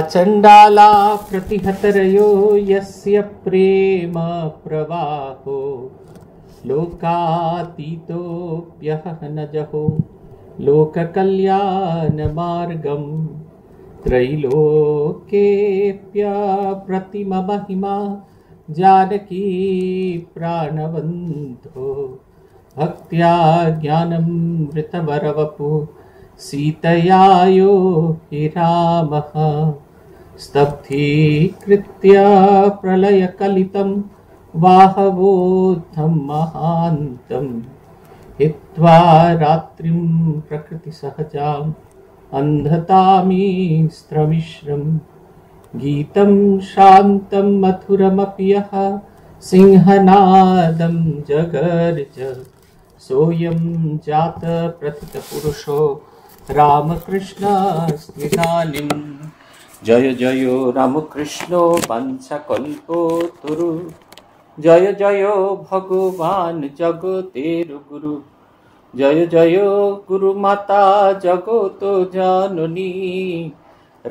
चण्डाला प्रतिहतरयो यस्य प्रेम प्रवाहो लोकातीतोऽप्यहः न जहो लोककल्याणमार्गं त्रैलोकेऽप्यप्रतिममहिमा जानकी प्राणवन्तो भक्त्या ज्ञानं मृतवरवपु सीतया हि रामः स्तब्धीकृत्या प्रलयकलितं वाहवोद्धं महान्तं हित्वा रात्रिं प्रकृतिसहजाम् अन्धतामीस्त्रमिश्रं गीतं शान्तं मधुरमपि यः सिंहनादं जगर्ज सोऽयं जातप्रथितपुरुषो रामकृष्णास्मिदानीम् জয় জয় রামকৃষ্ণ কল্প তরু জয় জয় ভগবান জগতের গুরু জয় জয় মাতা জগত জাননী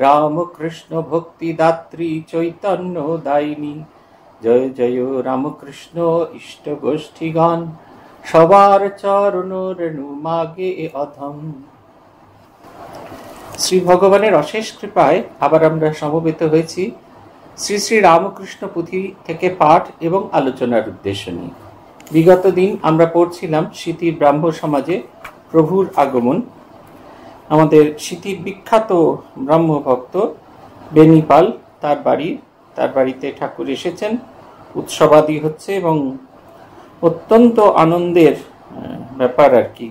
রামকৃষ্ণ ভক্তিদাত্রী চৈতন্য দায়িনী জয় জয় রামকৃষ্ণ ইষ্ট গান সবার চরণ রেণু মাগে অধম শ্রী ভগবানের অশেষ কৃপায় আবার আমরা সমবেত হয়েছি শ্রী শ্রী রামকৃষ্ণ পুঁথি থেকে পাঠ এবং আলোচনার উদ্দেশ্য নিয়ে বিগত দিন আমরা পড়ছিলাম স্মৃতি ব্রাহ্ম সমাজে প্রভুর আগমন আমাদের স্মৃতির বিখ্যাত ব্রাহ্মভক্ত বেনিপাল তার বাড়ি তার বাড়িতে ঠাকুর এসেছেন উৎসবাদি হচ্ছে এবং অত্যন্ত আনন্দের ব্যাপার আর কি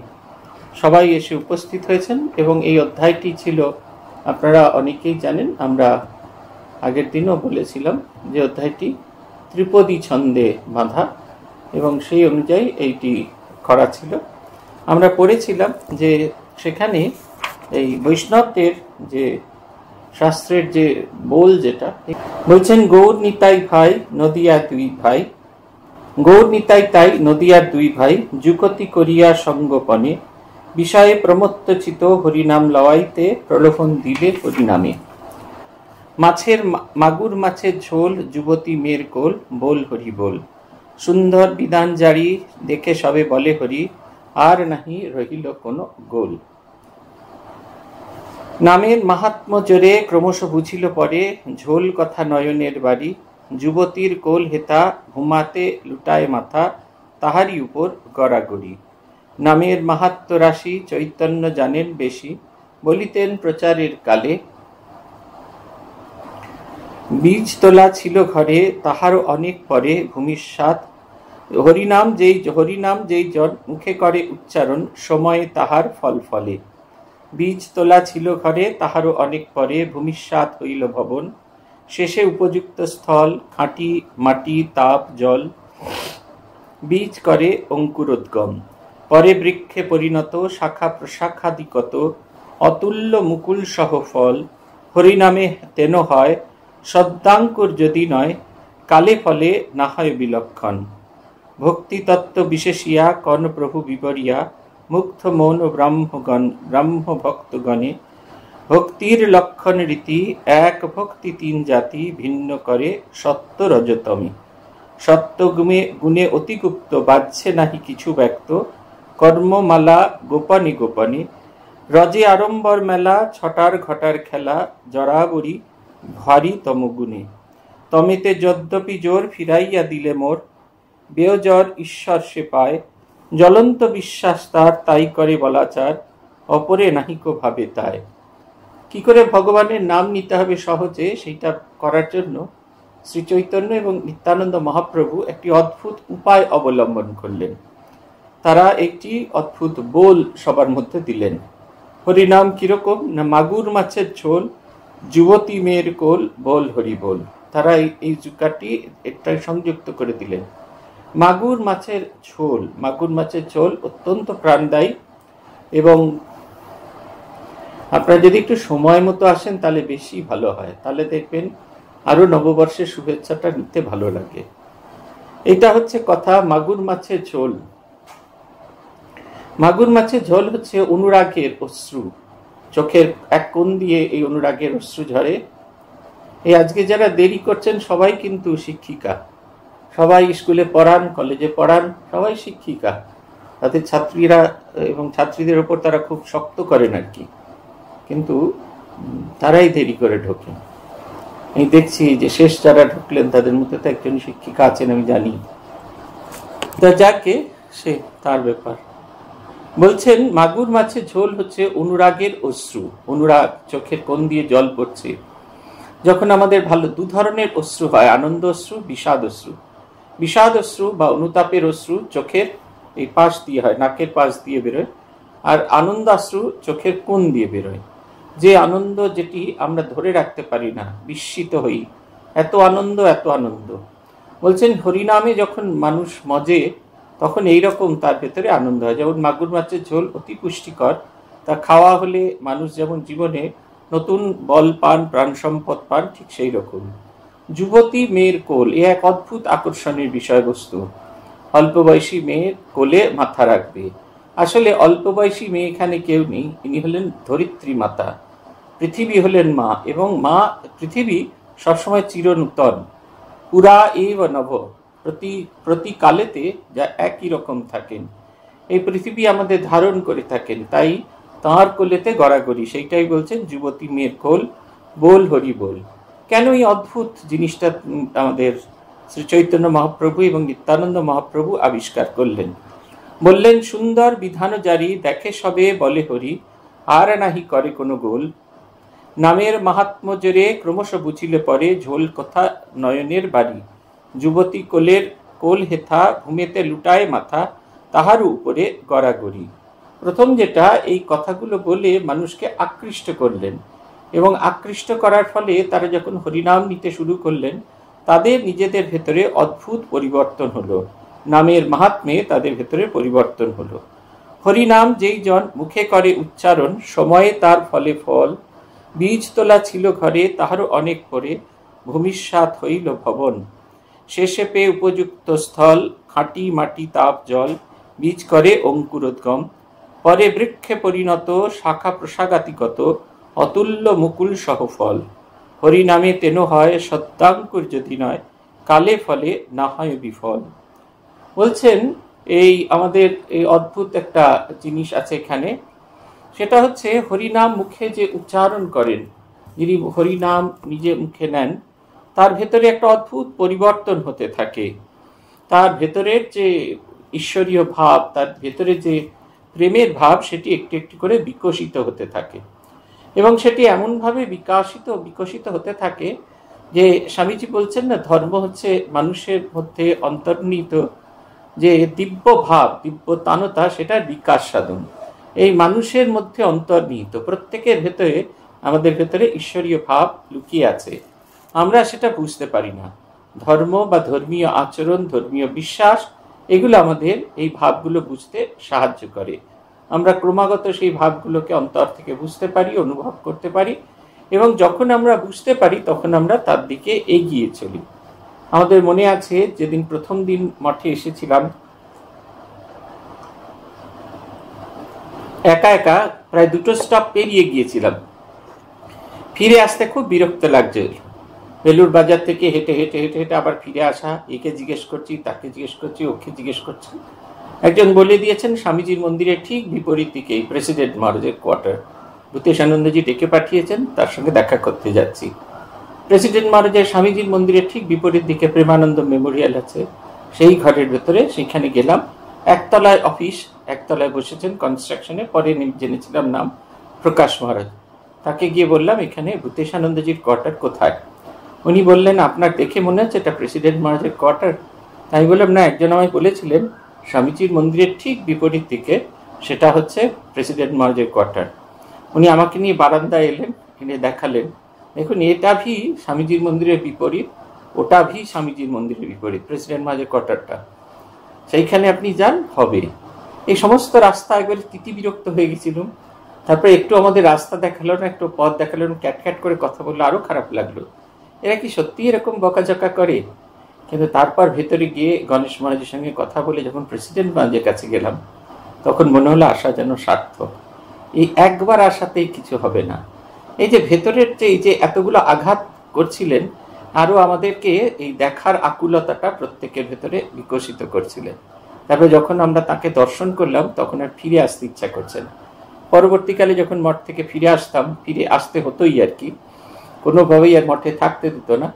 সবাই এসে উপস্থিত হয়েছেন এবং এই অধ্যায়টি ছিল আপনারা অনেকেই জানেন আমরা আগের দিনও বলেছিলাম যে অধ্যায়টি ত্রিপদী ছন্দে বাঁধা এবং সেই অনুযায়ী এইটি করা ছিল আমরা পড়েছিলাম যে সেখানে এই বৈষ্ণবদের যে শাস্ত্রের যে বোল যেটা বলছেন গৌর নিতাই ভাই নদিয়া দুই ভাই গৌর নিতাই তাই নদিয়ার দুই ভাই যুগতি করিয়া সঙ্গপনে বিষয়ে প্রমত্তচিত হরিনাম লওয়াইতে প্রলোভন দিলে হরিনামে মাছের মাগুর মাছের ঝোল যুবতী মেয়ের গোল বোল হরি বোল সুন্দর বিধান জারি দেখে সবে বলে হরি আর নাহি রহিল কোনো গোল নামের মাহাত্ম জোরে ক্রমশ বুঝিল পরে ঝোল কথা নয়নের বাড়ি যুবতীর কোল হেতা ঘুমাতে লুটায় মাথা তাহারই উপর গড়াগড়ি নামের মাহাত্ম রাশি চৈতন্য জানেন বেশি বলিতেন প্রচারের কালে বীজ তোলা ছিল ঘরে তাহার অনেক পরে ভূমির সাত হরিনাম যেই হরিনাম যেই জন মুখে করে উচ্চারণ সময়ে তাহার ফল ফলে বীজ তোলা ছিল ঘরে তাহারও অনেক পরে ভূমিষ্যাত হইল ভবন শেষে উপযুক্ত স্থল খাঁটি মাটি তাপ জল বীজ করে অঙ্কুরোদ্গম পরে বৃক্ষে পরিণত শাখা প্রশাখাদিগত অতুল্য মুকুল সহ ফল হরিনামে তেন হয় সদ্যাঙ্কুর যদি নয় কালে ফলে না হয় বিলক্ষণ ভক্তিতত্ত্ব বিশেষিয়া কর্ণপ্রভু প্রভু বিবরিয়া মুক্ত মন ব্রাহ্মগণ ব্রাহ্ম ভক্তগণে ভক্তির লক্ষণ রীতি এক ভক্তি তিন জাতি ভিন্ন করে সত্য রজতমে সত্য গুণে অতিগুপ্ত বাজছে নাহি কিছু ব্যক্ত কর্মমালা গোপানি গোপানি রজে আড়ম্বর মেলা ছটার ঘটার খেলা জরাবরি ভারী তমগুণে তমেতে যদ্যপি জোর ফিরাইয়া দিলে মোর বেয়জর ঈশ্বর সে পায় জ্বলন্ত বিশ্বাস তার তাই করে বলাচার অপরে নাহিক ভাবে তাই কি করে ভগবানের নাম নিতে হবে সহজে সেইটা করার জন্য শ্রী চৈতন্য এবং নিত্যানন্দ মহাপ্রভু একটি অদ্ভুত উপায় অবলম্বন করলেন তারা একটি অদ্ভুত বোল সবার মধ্যে দিলেন হরিনাম কিরকম না মাগুর মাছের ঝোল যুবতী মেয়ের কোল বল হরি বল তারা এই জুকাটি একটা সংযুক্ত করে দিলেন মাগুর মাছের ঝোল মাগুর মাছের ঝোল অত্যন্ত প্রাণদায়ী এবং আপনারা যদি একটু সময় মতো আসেন তাহলে বেশি ভালো হয় তাহলে দেখবেন আরও নববর্ষের শুভেচ্ছাটা নিতে ভালো লাগে এটা হচ্ছে কথা মাগুর মাছের ঝোল মাগুর মাছের ঝোল হচ্ছে অনুরাগের অশ্রু চোখের এক কোণ দিয়ে এই অনুরাগের অশ্রু ঝরে এই আজকে যারা দেরি করছেন সবাই কিন্তু শিক্ষিকা সবাই স্কুলে পড়ান কলেজে পড়ান সবাই শিক্ষিকা তাদের ছাত্রীরা এবং ছাত্রীদের ওপর তারা খুব শক্ত করেন আর কি কিন্তু তারাই দেরি করে ঢোকেন আমি দেখছি যে শেষ যারা ঢুকলেন তাদের মধ্যে তো একজন শিক্ষিকা আছেন আমি জানি তা যাকে সে তার ব্যাপার বলছেন মাগুর মাছের ঝোল হচ্ছে অনুরাগের অশ্রু অনুরাগ চোখের কোন দিয়ে জল পড়ছে যখন আমাদের ভালো দু ধরনের অশ্রু হয় আনন্দ অশ্রু বিষাদ অশ্রু বিষাদ অশ্রু বা অনুতাপের অশ্রু চোখের এই পাশ দিয়ে হয় নাকের পাশ দিয়ে বেরোয় আর আনন্দ অশ্রু চোখের কোন দিয়ে বেরোয় যে আনন্দ যেটি আমরা ধরে রাখতে পারি না বিস্মিত হই এত আনন্দ এত আনন্দ বলছেন হরিনামে যখন মানুষ মজে তখন এই রকম তার ভেতরে আনন্দ হয় যেমন মাগুর মাছের ঝোল অতি পুষ্টিকর তা খাওয়া হলে মানুষ যেমন জীবনে নতুন বল পান প্রাণ সম্পদ পান ঠিক সেই রকম যুবতী মেয়ের কোল এ এক অদ্ভুত আকর্ষণের বিষয়বস্তু অল্প বয়সী মেয়ের কোলে মাথা রাখবে আসলে অল্প বয়সী মেয়ে এখানে কেউ নেই ইনি হলেন ধরিত্রী মাতা পৃথিবী হলেন মা এবং মা পৃথিবী সবসময় চিরনূতন পুরা এ নভ প্রতি প্রতিকালেতে যা একই রকম থাকেন এই পৃথিবী আমাদের ধারণ করে থাকেন তাই তাঁর কোলেতে গড়াগড়ি সেইটাই বলছেন যুবতী মেয়ের কোল বোল হরি বোল কেন এই অদ্ভুত জিনিসটা আমাদের শ্রী চৈতন্য মহাপ্রভু এবং নিত্যানন্দ মহাপ্রভু আবিষ্কার করলেন বললেন সুন্দর বিধান জারি দেখে সবে বলে হরি আর নাহি করে কোনো গোল নামের মাহাত্ম জোরে ক্রমশ বুঝিলে পরে ঝোল কথা নয়নের বাড়ি যুবতী কোলের কোল হেথা ঘুমেতে লুটায় মাথা তাহার উপরে গড়াগড়ি প্রথম যেটা এই কথাগুলো বলে মানুষকে আকৃষ্ট করলেন এবং আকৃষ্ট করার ফলে তারা যখন হরিনাম নিতে শুরু করলেন তাদের নিজেদের ভেতরে অদ্ভুত পরিবর্তন হলো নামের মাহাত্মে তাদের ভেতরে পরিবর্তন হলো হরিনাম যেই জন মুখে করে উচ্চারণ সময়ে তার ফলে ফল বীজ তোলা ছিল ঘরে তাহারও অনেক পরে ভূমিষ্যাত হইল ভবন শেষে পেয়ে উপযুক্ত স্থল খাঁটি মাটি তাপ জল বীজ করে অঙ্কুরোদ্গম পরে বৃক্ষে পরিণত শাখা প্রশাগাতিগত অতুল্য মুকুল সহ ফল হরিনামে তেন হয় সত্যাঙ্কুর যদি নয় কালে ফলে না হয় বিফল বলছেন এই আমাদের এই অদ্ভুত একটা জিনিস আছে এখানে সেটা হচ্ছে হরিনাম মুখে যে উচ্চারণ করেন যিনি হরিনাম নিজে মুখে নেন তার ভেতরে একটা অদ্ভুত পরিবর্তন হতে থাকে তার ভেতরের যে ঈশ্বরীয় ভাব তার ভেতরে যে প্রেমের ভাব সেটি একটি একটু করে বিকশিত হতে থাকে এবং সেটি এমনভাবে বিকাশিত বিকশিত হতে থাকে যে স্বামীজি বলছেন না ধর্ম হচ্ছে মানুষের মধ্যে অন্তর্নিহিত যে দিব্য ভাব দিব্যতানতা সেটার বিকাশ সাধন এই মানুষের মধ্যে অন্তর্নিহিত প্রত্যেকের ভেতরে আমাদের ভেতরে ঈশ্বরীয় ভাব লুকিয়ে আছে আমরা সেটা বুঝতে পারি না ধর্ম বা ধর্মীয় আচরণ ধর্মীয় বিশ্বাস এগুলো আমাদের এই ভাবগুলো বুঝতে সাহায্য করে আমরা ক্রমাগত সেই ভাবগুলোকে অন্তর থেকে বুঝতে পারি অনুভব করতে পারি এবং যখন আমরা বুঝতে পারি তখন আমরা তার দিকে এগিয়ে চলি আমাদের মনে আছে যেদিন প্রথম দিন মঠে এসেছিলাম একা একা প্রায় দুটো স্টপ পেরিয়ে গিয়েছিলাম ফিরে আসতে খুব বিরক্ত লাগছিল বেলুর বাজার থেকে হেঁটে হেঁটে হেঁটে হেঁটে আবার ফিরে আসা একে জিজ্ঞেস করছি তাকে জিজ্ঞেস করছি ওকে জিজ্ঞেস করছি একজন বলে দিয়েছেন স্বামীজির মন্দিরের ঠিক বিপরীত দিকেই প্রেসিডেন্ট মহারাজের কোয়ার্টার ভূতেশ আনন্দজি ডেকে পাঠিয়েছেন তার সঙ্গে দেখা করতে যাচ্ছি প্রেসিডেন্ট মহারাজের স্বামীজির মন্দিরের ঠিক বিপরীত দিকে প্রেমানন্দ মেমোরিয়াল আছে সেই ঘরের ভেতরে সেইখানে গেলাম একতলায় অফিস একতলায় বসেছেন কনস্ট্রাকশনে পরে জেনেছিলাম নাম প্রকাশ মহারাজ তাকে গিয়ে বললাম এখানে ভূতেশ আনন্দজির কোয়ার্টার কোথায় উনি বললেন আপনার দেখে মনে হচ্ছে এটা প্রেসিডেন্ট মহারাজের কোয়ার্টার তাই বললাম না একজন আমায় বলেছিলেন স্বামীজির মন্দিরের ঠিক বিপরীত দিকে সেটা হচ্ছে প্রেসিডেন্ট মহারাজের কোয়ার্টার উনি আমাকে নিয়ে বারান্দায় এলেন এনে দেখালেন দেখুন এটা ভি স্বামীজির মন্দিরের বিপরীত ওটা ভি স্বামীজির মন্দিরের বিপরীত প্রেসিডেন্ট মহারাজের কোয়ার্টারটা সেইখানে আপনি যান হবে এই সমস্ত রাস্তা একবারে তিতি বিরক্ত হয়ে গেছিলাম তারপরে একটু আমাদের রাস্তা দেখালো না একটু পথ দেখালো না ক্যাট ক্যাট করে কথা বললো আরও খারাপ লাগলো এরা কি সত্যি এরকম বকাঝকা করে কিন্তু তারপর ভেতরে গিয়ে গণেশ মহারাজের সঙ্গে কথা বলে যখন প্রেসিডেন্ট মহারাজের কাছে গেলাম তখন মনে হলো আশা যেন সার্থক এই একবার আসাতেই কিছু হবে না এই যে ভেতরের যে এই যে এতগুলো আঘাত করছিলেন আরও আমাদেরকে এই দেখার আকুলতাটা প্রত্যেকের ভেতরে বিকশিত করছিলেন তারপরে যখন আমরা তাকে দর্শন করলাম তখন আর ফিরে আসতে ইচ্ছা করছেন পরবর্তীকালে যখন মঠ থেকে ফিরে আসতাম ফিরে আসতে হতোই আর কি কোনোভাবেই আর মঠে থাকতে দিত না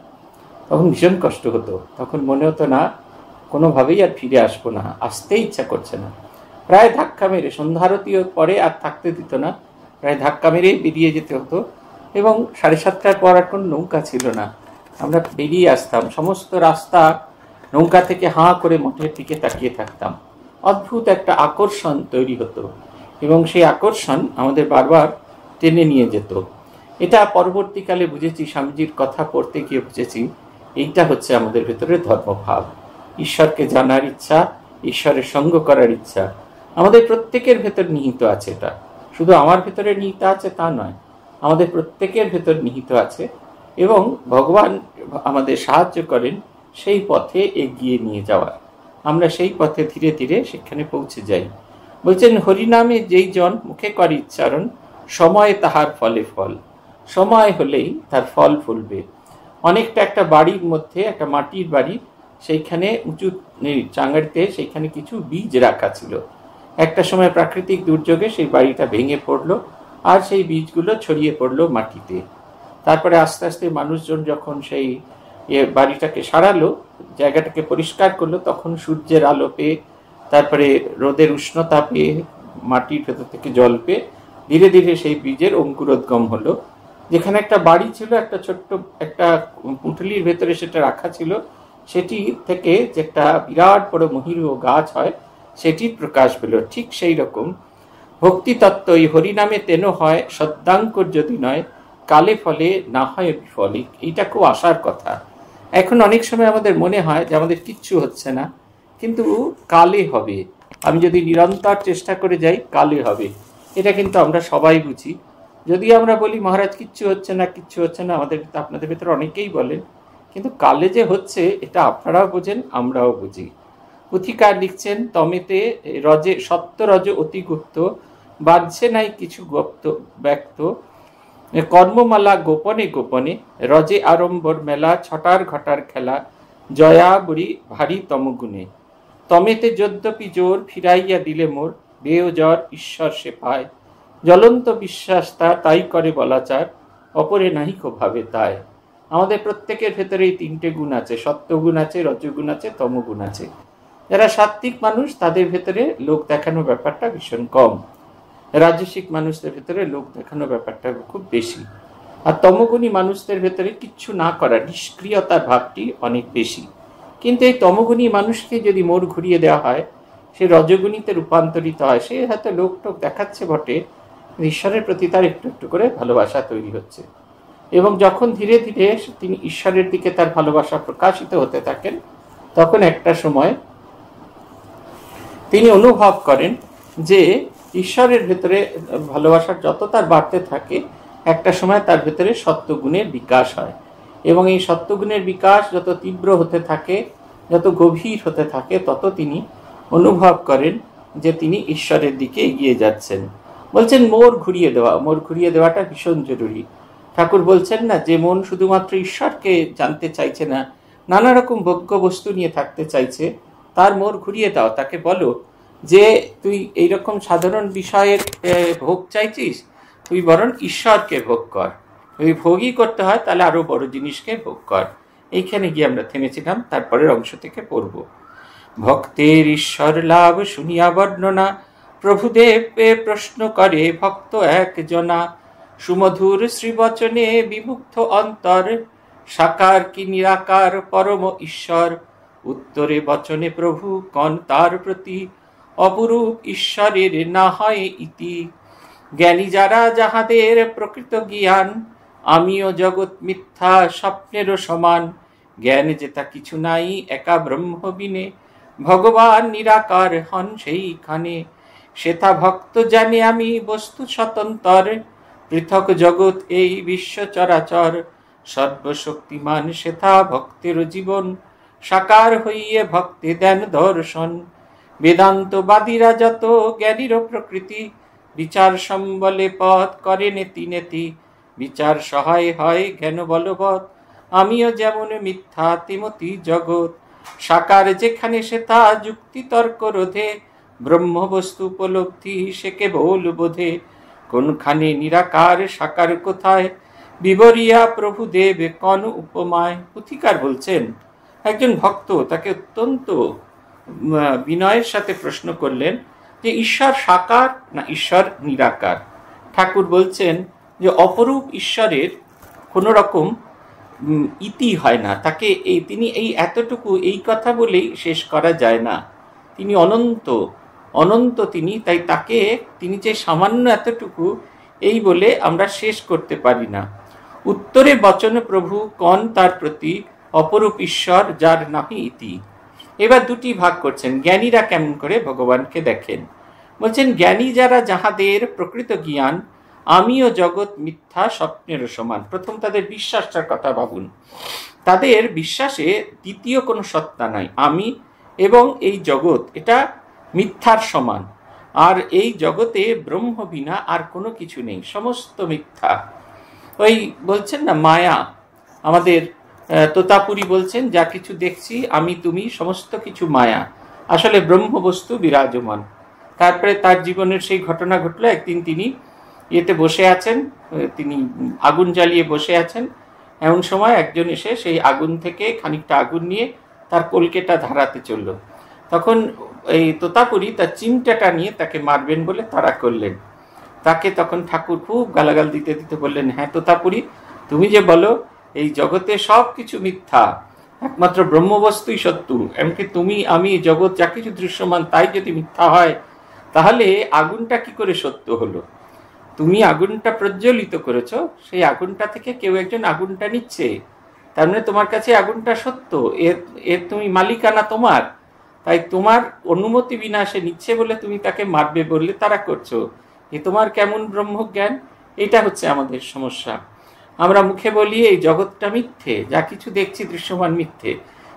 তখন ভীষণ কষ্ট হতো তখন মনে হতো না কোনোভাবেই আর ফিরে আসবো না আসতে ইচ্ছা করছে না প্রায় ধাক্কা মেরে সন্ধ্যারতীয় পরে আর থাকতে দিত না প্রায় ধাক্কা মেরে বেরিয়ে যেতে হতো এবং সাড়ে সাতটার পর আর কোনো নৌকা ছিল না আমরা বেরিয়ে আসতাম সমস্ত রাস্তা নৌকা থেকে হাঁ করে মঠের দিকে তাকিয়ে থাকতাম অদ্ভুত একটা আকর্ষণ তৈরি হতো এবং সেই আকর্ষণ আমাদের বারবার টেনে নিয়ে যেত এটা পরবর্তীকালে বুঝেছি স্বামীজির কথা পড়তে গিয়ে বুঝেছি এইটা হচ্ছে আমাদের ভেতরে ধর্মভাব ঈশ্বরকে জানার ইচ্ছা ঈশ্বরের সঙ্গ করার ইচ্ছা আমাদের প্রত্যেকের ভেতর নিহিত আছে এটা শুধু আমার ভেতরে নিহিত আছে তা নয় আমাদের প্রত্যেকের ভেতর নিহিত আছে এবং ভগবান আমাদের সাহায্য করেন সেই পথে এগিয়ে নিয়ে যাওয়ার আমরা সেই পথে ধীরে ধীরে সেখানে পৌঁছে যাই বলছেন হরিনামে যেই জন মুখে করে উচ্চারণ সময়ে তাহার ফলে ফল সময় হলেই তার ফল ফুলবে অনেকটা একটা বাড়ির মধ্যে একটা মাটির বাড়ি সেইখানে উঁচু চাঙ্গাড়িতে সেইখানে কিছু বীজ রাখা ছিল একটা সময় প্রাকৃতিক দুর্যোগে সেই বাড়িটা ভেঙে পড়লো আর সেই বীজগুলো ছড়িয়ে পড়লো মাটিতে তারপরে আস্তে আস্তে মানুষজন যখন সেই বাড়িটাকে সারালো জায়গাটাকে পরিষ্কার করলো তখন সূর্যের আলো পেয়ে তারপরে রোদের উষ্ণতা পেয়ে মাটির ভেতর থেকে জল পেয়ে ধীরে ধীরে সেই বীজের অঙ্কুরোদ্গম হলো যেখানে একটা বাড়ি ছিল একটা ছোট্ট একটা পুঁটলির ভেতরে সেটা রাখা ছিল সেটি থেকে যে একটা বিরাট বড় ও গাছ হয় সেটি প্রকাশ পেল ঠিক সেই রকম তত্ত্ব এই হরিনামে তেন হয় সদ্যাঙ্কর যদি নয় কালে ফলে না হয় বিফলে এইটা খুব আশার কথা এখন অনেক সময় আমাদের মনে হয় যে আমাদের কিচ্ছু হচ্ছে না কিন্তু কালে হবে আমি যদি নিরন্তর চেষ্টা করে যাই কালে হবে এটা কিন্তু আমরা সবাই বুঝি যদি আমরা বলি মহারাজ কিচ্ছু হচ্ছে না কিচ্ছু হচ্ছে না আমাদের আপনাদের ভেতরে অনেকেই বলেন কিন্তু কালে যে হচ্ছে এটা আপনারাও বোঝেন আমরাও বুঝি পুথিকার লিখছেন তমেতে রজে সত্য রজ অতি গুপ্ত বাঁধছে নাই কিছু গুপ্ত ব্যক্ত কর্মমালা গোপনে গোপনে রজে আড়ম্বর মেলা ছটার ঘটার খেলা জয়া বুড়ি ভারী তমগুণে তমেতে যদ্যপি জোর ফিরাইয়া দিলে মোর জ্বর ঈশ্বর সে পায় জ্বলন্ত বিশ্বাস তা তাই করে বলাচার অপরে নাহি ভাবে তাই আমাদের প্রত্যেকের ভেতরে এই তিনটে গুণ আছে সত্যগুণ আছে রজগুণ আছে তমগুণ আছে যারা সাত্ত্বিক মানুষ তাদের ভেতরে লোক দেখানো ব্যাপারটা ভীষণ কম রাজস্বিক মানুষদের ভেতরে লোক দেখানো ব্যাপারটা খুব বেশি আর তমগুণী মানুষদের ভেতরে কিচ্ছু না করা নিষ্ক্রিয়তার ভাবটি অনেক বেশি কিন্তু এই তমগুণী মানুষকে যদি মোড় ঘুরিয়ে দেওয়া হয় সে রজগুণীতে রূপান্তরিত হয় সে হয়তো লোকটোক দেখাচ্ছে বটে ঈশ্বরের প্রতি তার একটু একটু করে ভালোবাসা তৈরি হচ্ছে এবং যখন ধীরে ধীরে তিনি ঈশ্বরের দিকে তার ভালোবাসা প্রকাশিত হতে থাকেন তখন একটা সময় তিনি অনুভব করেন যে ঈশ্বরের ভেতরে ভালোবাসার যত তার বাড়তে থাকে একটা সময় তার ভেতরে সত্যগুণের বিকাশ হয় এবং এই সত্যগুণের বিকাশ যত তীব্র হতে থাকে যত গভীর হতে থাকে তত তিনি অনুভব করেন যে তিনি ঈশ্বরের দিকে এগিয়ে যাচ্ছেন বলছেন মোর ঘুরিয়ে দেওয়া মোর ঘুরিয়ে দেওয়াটা ভীষণ জরুরি ঠাকুর বলছেন না যে মন শুধুমাত্র ঈশ্বরকে জানতে চাইছে না নানা রকম ভোগ্য বস্তু নিয়ে থাকতে চাইছে তার মোর ঘুরিয়ে দাও তাকে বলো যে তুই এইরকম সাধারণ বিষয়ের ভোগ চাইছিস তুই বরং ঈশ্বরকে ভোগ কর যদি ভোগই করতে হয় তাহলে আরও বড় জিনিসকে ভোগ কর এইখানে গিয়ে আমরা থেমেছিলাম তারপরের অংশ থেকে পড়ব ভক্তের ঈশ্বর লাভ শুনিয়া বর্ণনা প্রভুদেব প্রশ্ন করে ভক্ত একজনা সুমধুর শ্রীবচনে বিমুগ্ধ অন্তর সাকার কি নিরাকার পরম ঈশ্বর উত্তরে বচনে প্রভু কন তার প্রতি অপরূপ ঈশ্বরের না হয় ইতি জ্ঞানী যারা যাহাদের প্রকৃত জ্ঞান আমিও জগৎ মিথ্যা স্বপ্নেরও সমান জ্ঞান যেতা কিছু নাই একা ব্রহ্মবিনে ভগবান নিরাকার হন সেইখানে শ্বেতা ভক্ত জানি আমি বস্তু স্বতন্তর পৃথক জগৎ এই বিশ্ব চরাচর সর্বশক্তিমান শ্বেতা ভক্তের জীবন সাকার হইয়ে ভক্তি দেন দর্শন বেদান্তবাদীরা যত জ্ঞানীর প্রকৃতি বিচার সম্বলে পথ করে নেতি নেতি বিচার সহায় হয় জ্ঞান বলবৎ আমিও যেমন মিথ্যা তিমতি জগৎ সাকার যেখানে সে তা যুক্তি তর্ক রোধে ব্রহ্মবস্তু উপলব্ধি সে কেবল বোধে কোনখানে নিরাকার সাকার কোথায় বিবরিয়া প্রভু দেব কন উপমায় পুথিকার বলছেন একজন ভক্ত তাকে অত্যন্ত বিনয়ের সাথে প্রশ্ন করলেন যে ঈশ্বর সাকার না ঈশ্বর নিরাকার ঠাকুর বলছেন যে অপরূপ ঈশ্বরের কোনো রকম ইতি হয় না তাকে এই তিনি এই এতটুকু এই কথা বলেই শেষ করা যায় না তিনি অনন্ত অনন্ত তিনি তাই তাকে তিনি যে সামান্য এতটুকু এই বলে আমরা শেষ করতে পারি না উত্তরে বচন প্রভু কন তার প্রতি অপরূপ ঈশ্বর যার নাহি ইতি এবার দুটি ভাগ করছেন জ্ঞানীরা কেমন করে ভগবানকে দেখেন বলছেন জ্ঞানী যারা যাহাদের প্রকৃত জ্ঞান আমিও জগৎ মিথ্যা স্বপ্নের সমান প্রথম তাদের বিশ্বাসটার কথা ভাবুন তাদের বিশ্বাসে দ্বিতীয় কোনো সত্তা নাই আমি এবং এই জগৎ এটা মিথ্যার সমান আর এই জগতে ব্রহ্ম বিনা আর কোনো কিছু নেই সমস্ত মিথ্যা ওই বলছেন না মায়া আমাদের তোতাপুরি বলছেন যা কিছু দেখছি আমি তুমি সমস্ত কিছু মায়া আসলে ব্রহ্মবস্তু বিরাজমান তারপরে তার জীবনের সেই ঘটনা ঘটলো একদিন তিনি ইয়েতে বসে আছেন তিনি আগুন জ্বালিয়ে বসে আছেন এমন সময় একজন এসে সেই আগুন থেকে খানিকটা আগুন নিয়ে তার কলকেটা ধারাতে চলল তখন এই তোতাপুরি তার চিমটাটা নিয়ে তাকে মারবেন বলে তারা করলেন তাকে তখন ঠাকুর খুব গালাগাল দিতে দিতে বললেন হ্যাঁ তোতাপুরি তুমি যে বলো এই জগতে সব কিছু মিথ্যা একমাত্র ব্রহ্মবস্তুই সত্য এমনকি তুমি আমি জগৎ যা কিছু দৃশ্যমান তাই যদি মিথ্যা হয় তাহলে আগুনটা কি করে সত্য হলো তুমি আগুনটা প্রজ্বলিত করেছো সেই আগুনটা থেকে কেউ একজন আগুনটা নিচ্ছে তার মানে তোমার কাছে আগুনটা সত্য এর এর তুমি মালিকানা তোমার তাই তোমার অনুমতি বিনা সে নিচ্ছে বলে তুমি তাকে মারবে বললে তারা করছো এ তোমার কেমন ব্রহ্মজ্ঞান এটা হচ্ছে আমাদের সমস্যা আমরা মুখে বলি এই জগৎটা মিথ্যে যা কিছু দেখছি দৃশ্যমান মিথ্যে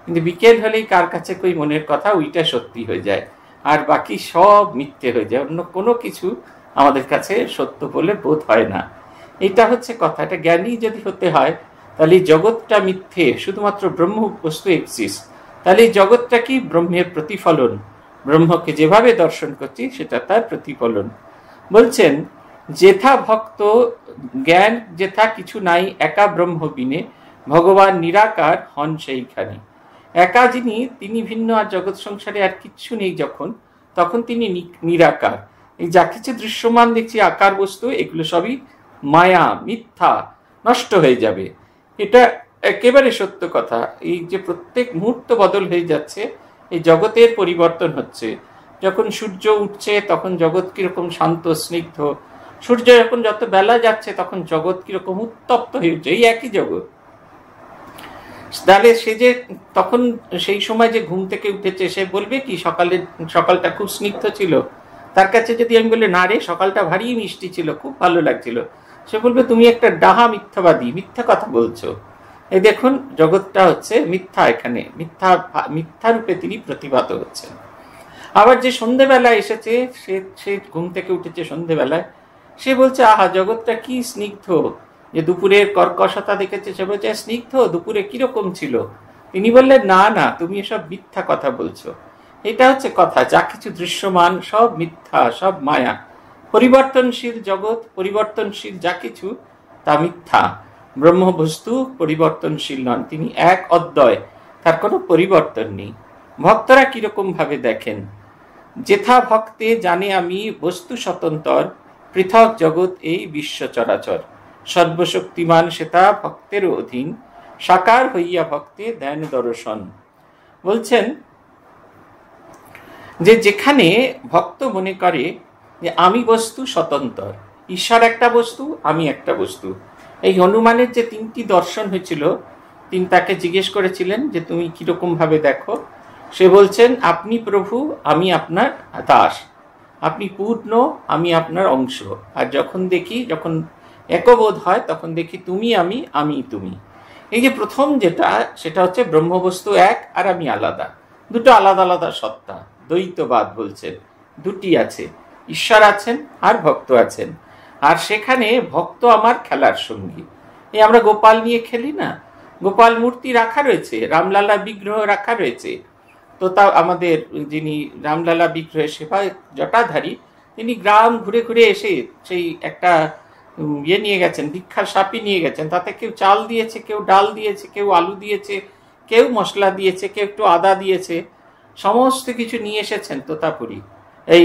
কিন্তু বিকেল হলেই কার কাছে কই মনের কথা ওইটা সত্যি হয়ে যায় আর বাকি সব মিথ্যে হয়ে যায় অন্য কোনো কিছু আমাদের কাছে সত্য বলে বোধ হয় না এটা হচ্ছে কথা এটা জ্ঞানী যদি হতে হয় তাহলে জগৎটা মিথ্যে শুধুমাত্র ব্রহ্ম বস্তু এক্সিস্ট তাহলে এই জগৎটা কি ব্রহ্মের প্রতিফলন ব্রহ্মকে যেভাবে দর্শন করছি সেটা তার প্রতিফলন বলছেন যেথা ভক্ত জ্ঞান যেথা কিছু নাই একা ব্রহ্মবিনে ভগবান নিরাকার হন সেইখানে একা যিনি তিনি ভিন্ন আর জগৎ সংসারে আর কিচ্ছু নেই যখন তখন তিনি নিরাকার এই যা কিছু দৃশ্যমান দেখছি আকার বস্তু এগুলো সবই মায়া মিথ্যা নষ্ট হয়ে যাবে এটা একেবারে সত্য কথা এই যে প্রত্যেক মুহূর্ত বদল হয়ে যাচ্ছে এই জগতের পরিবর্তন হচ্ছে যখন সূর্য উঠছে তখন জগৎ কীরকম শান্ত স্নিগ্ধ সূর্য যখন যত বেলা যাচ্ছে তখন জগৎ কীরকম উত্তপ্ত হয়ে উঠছে এই একই জগৎ তাহলে সে যে তখন সেই সময় যে ঘুম থেকে উঠেছে সে বলবে কি সকালে সকালটা খুব স্নিগ্ধ ছিল তার কাছে যদি আমি বলি না রে সকালটা ভারী মিষ্টি ছিল খুব ভালো লাগছিল সে বলবে তুমি একটা ডাহা মিথ্যাবাদী মিথ্যা কথা বলছো এই দেখুন জগৎটা হচ্ছে মিথ্যা এখানে মিথ্যা মিথ্যা রূপে তিনি প্রতিভাত হচ্ছেন আবার যে সন্ধেবেলায় এসেছে সে সে ঘুম থেকে উঠেছে সন্ধেবেলায় সে বলছে আহা জগৎটা কি স্নিগ্ধ যে দুপুরের কর্কশতা দেখেছে সে বলছে স্নিগ্ধ দুপুরে কিরকম ছিল তিনি বললেন না না তুমি এসব মিথ্যা কথা বলছো এটা হচ্ছে কথা যা কিছু দৃশ্যমান সব মিথ্যা সব মায়া পরিবর্তনশীল জগৎ পরিবর্তনশীল যা কিছু তা মিথ্যা ব্রহ্ম বস্তু পরিবর্তনশীল নন তিনি এক অদ্বয় তার কোনো পরিবর্তন নেই ভক্তরা কিরকম ভাবে দেখেন যেথা ভক্তে জানে আমি বস্তু স্বতন্তর পৃথক জগৎ এই বিশ্ব চরাচর সর্বশক্তিমান সেতা ভক্তের অধীন সাকার হইয়া ভক্তে দেন দর্শন বলছেন যে যেখানে ভক্ত মনে করে যে আমি বস্তু স্বতন্ত্র ঈশ্বর একটা বস্তু আমি একটা বস্তু এই হনুমানের যে তিনটি দর্শন হয়েছিল তিনি তাকে জিজ্ঞেস করেছিলেন যে তুমি কীরকমভাবে দেখো সে বলছেন আপনি প্রভু আমি আপনার দাস আপনি পূর্ণ আমি আপনার অংশ আর যখন দেখি যখন একবোধ হয় তখন দেখি তুমি আমি আমি তুমি এই যে প্রথম যেটা সেটা হচ্ছে ব্রহ্মবস্তু এক আর আমি আলাদা দুটো আলাদা আলাদা সত্তা দ্বৈতবাদ বলছেন দুটি আছে ঈশ্বর আছেন আর ভক্ত আছেন আর সেখানে ভক্ত আমার খেলার সঙ্গী এই আমরা গোপাল নিয়ে খেলি না গোপাল মূর্তি রাখা রয়েছে রামলালা বিগ্রহ রাখা রয়েছে তো তা আমাদের যিনি রামলালা বিগ্রহের সেবা জটাধারী তিনি গ্রাম ঘুরে ঘুরে এসে সেই একটা ইয়ে নিয়ে গেছেন ভিক্ষার সাপি নিয়ে গেছেন তাতে কেউ চাল দিয়েছে কেউ ডাল দিয়েছে কেউ আলু দিয়েছে কেউ মশলা দিয়েছে কেউ একটু আদা দিয়েছে সমস্ত কিছু নিয়ে এসেছেন তোতাপুরি এই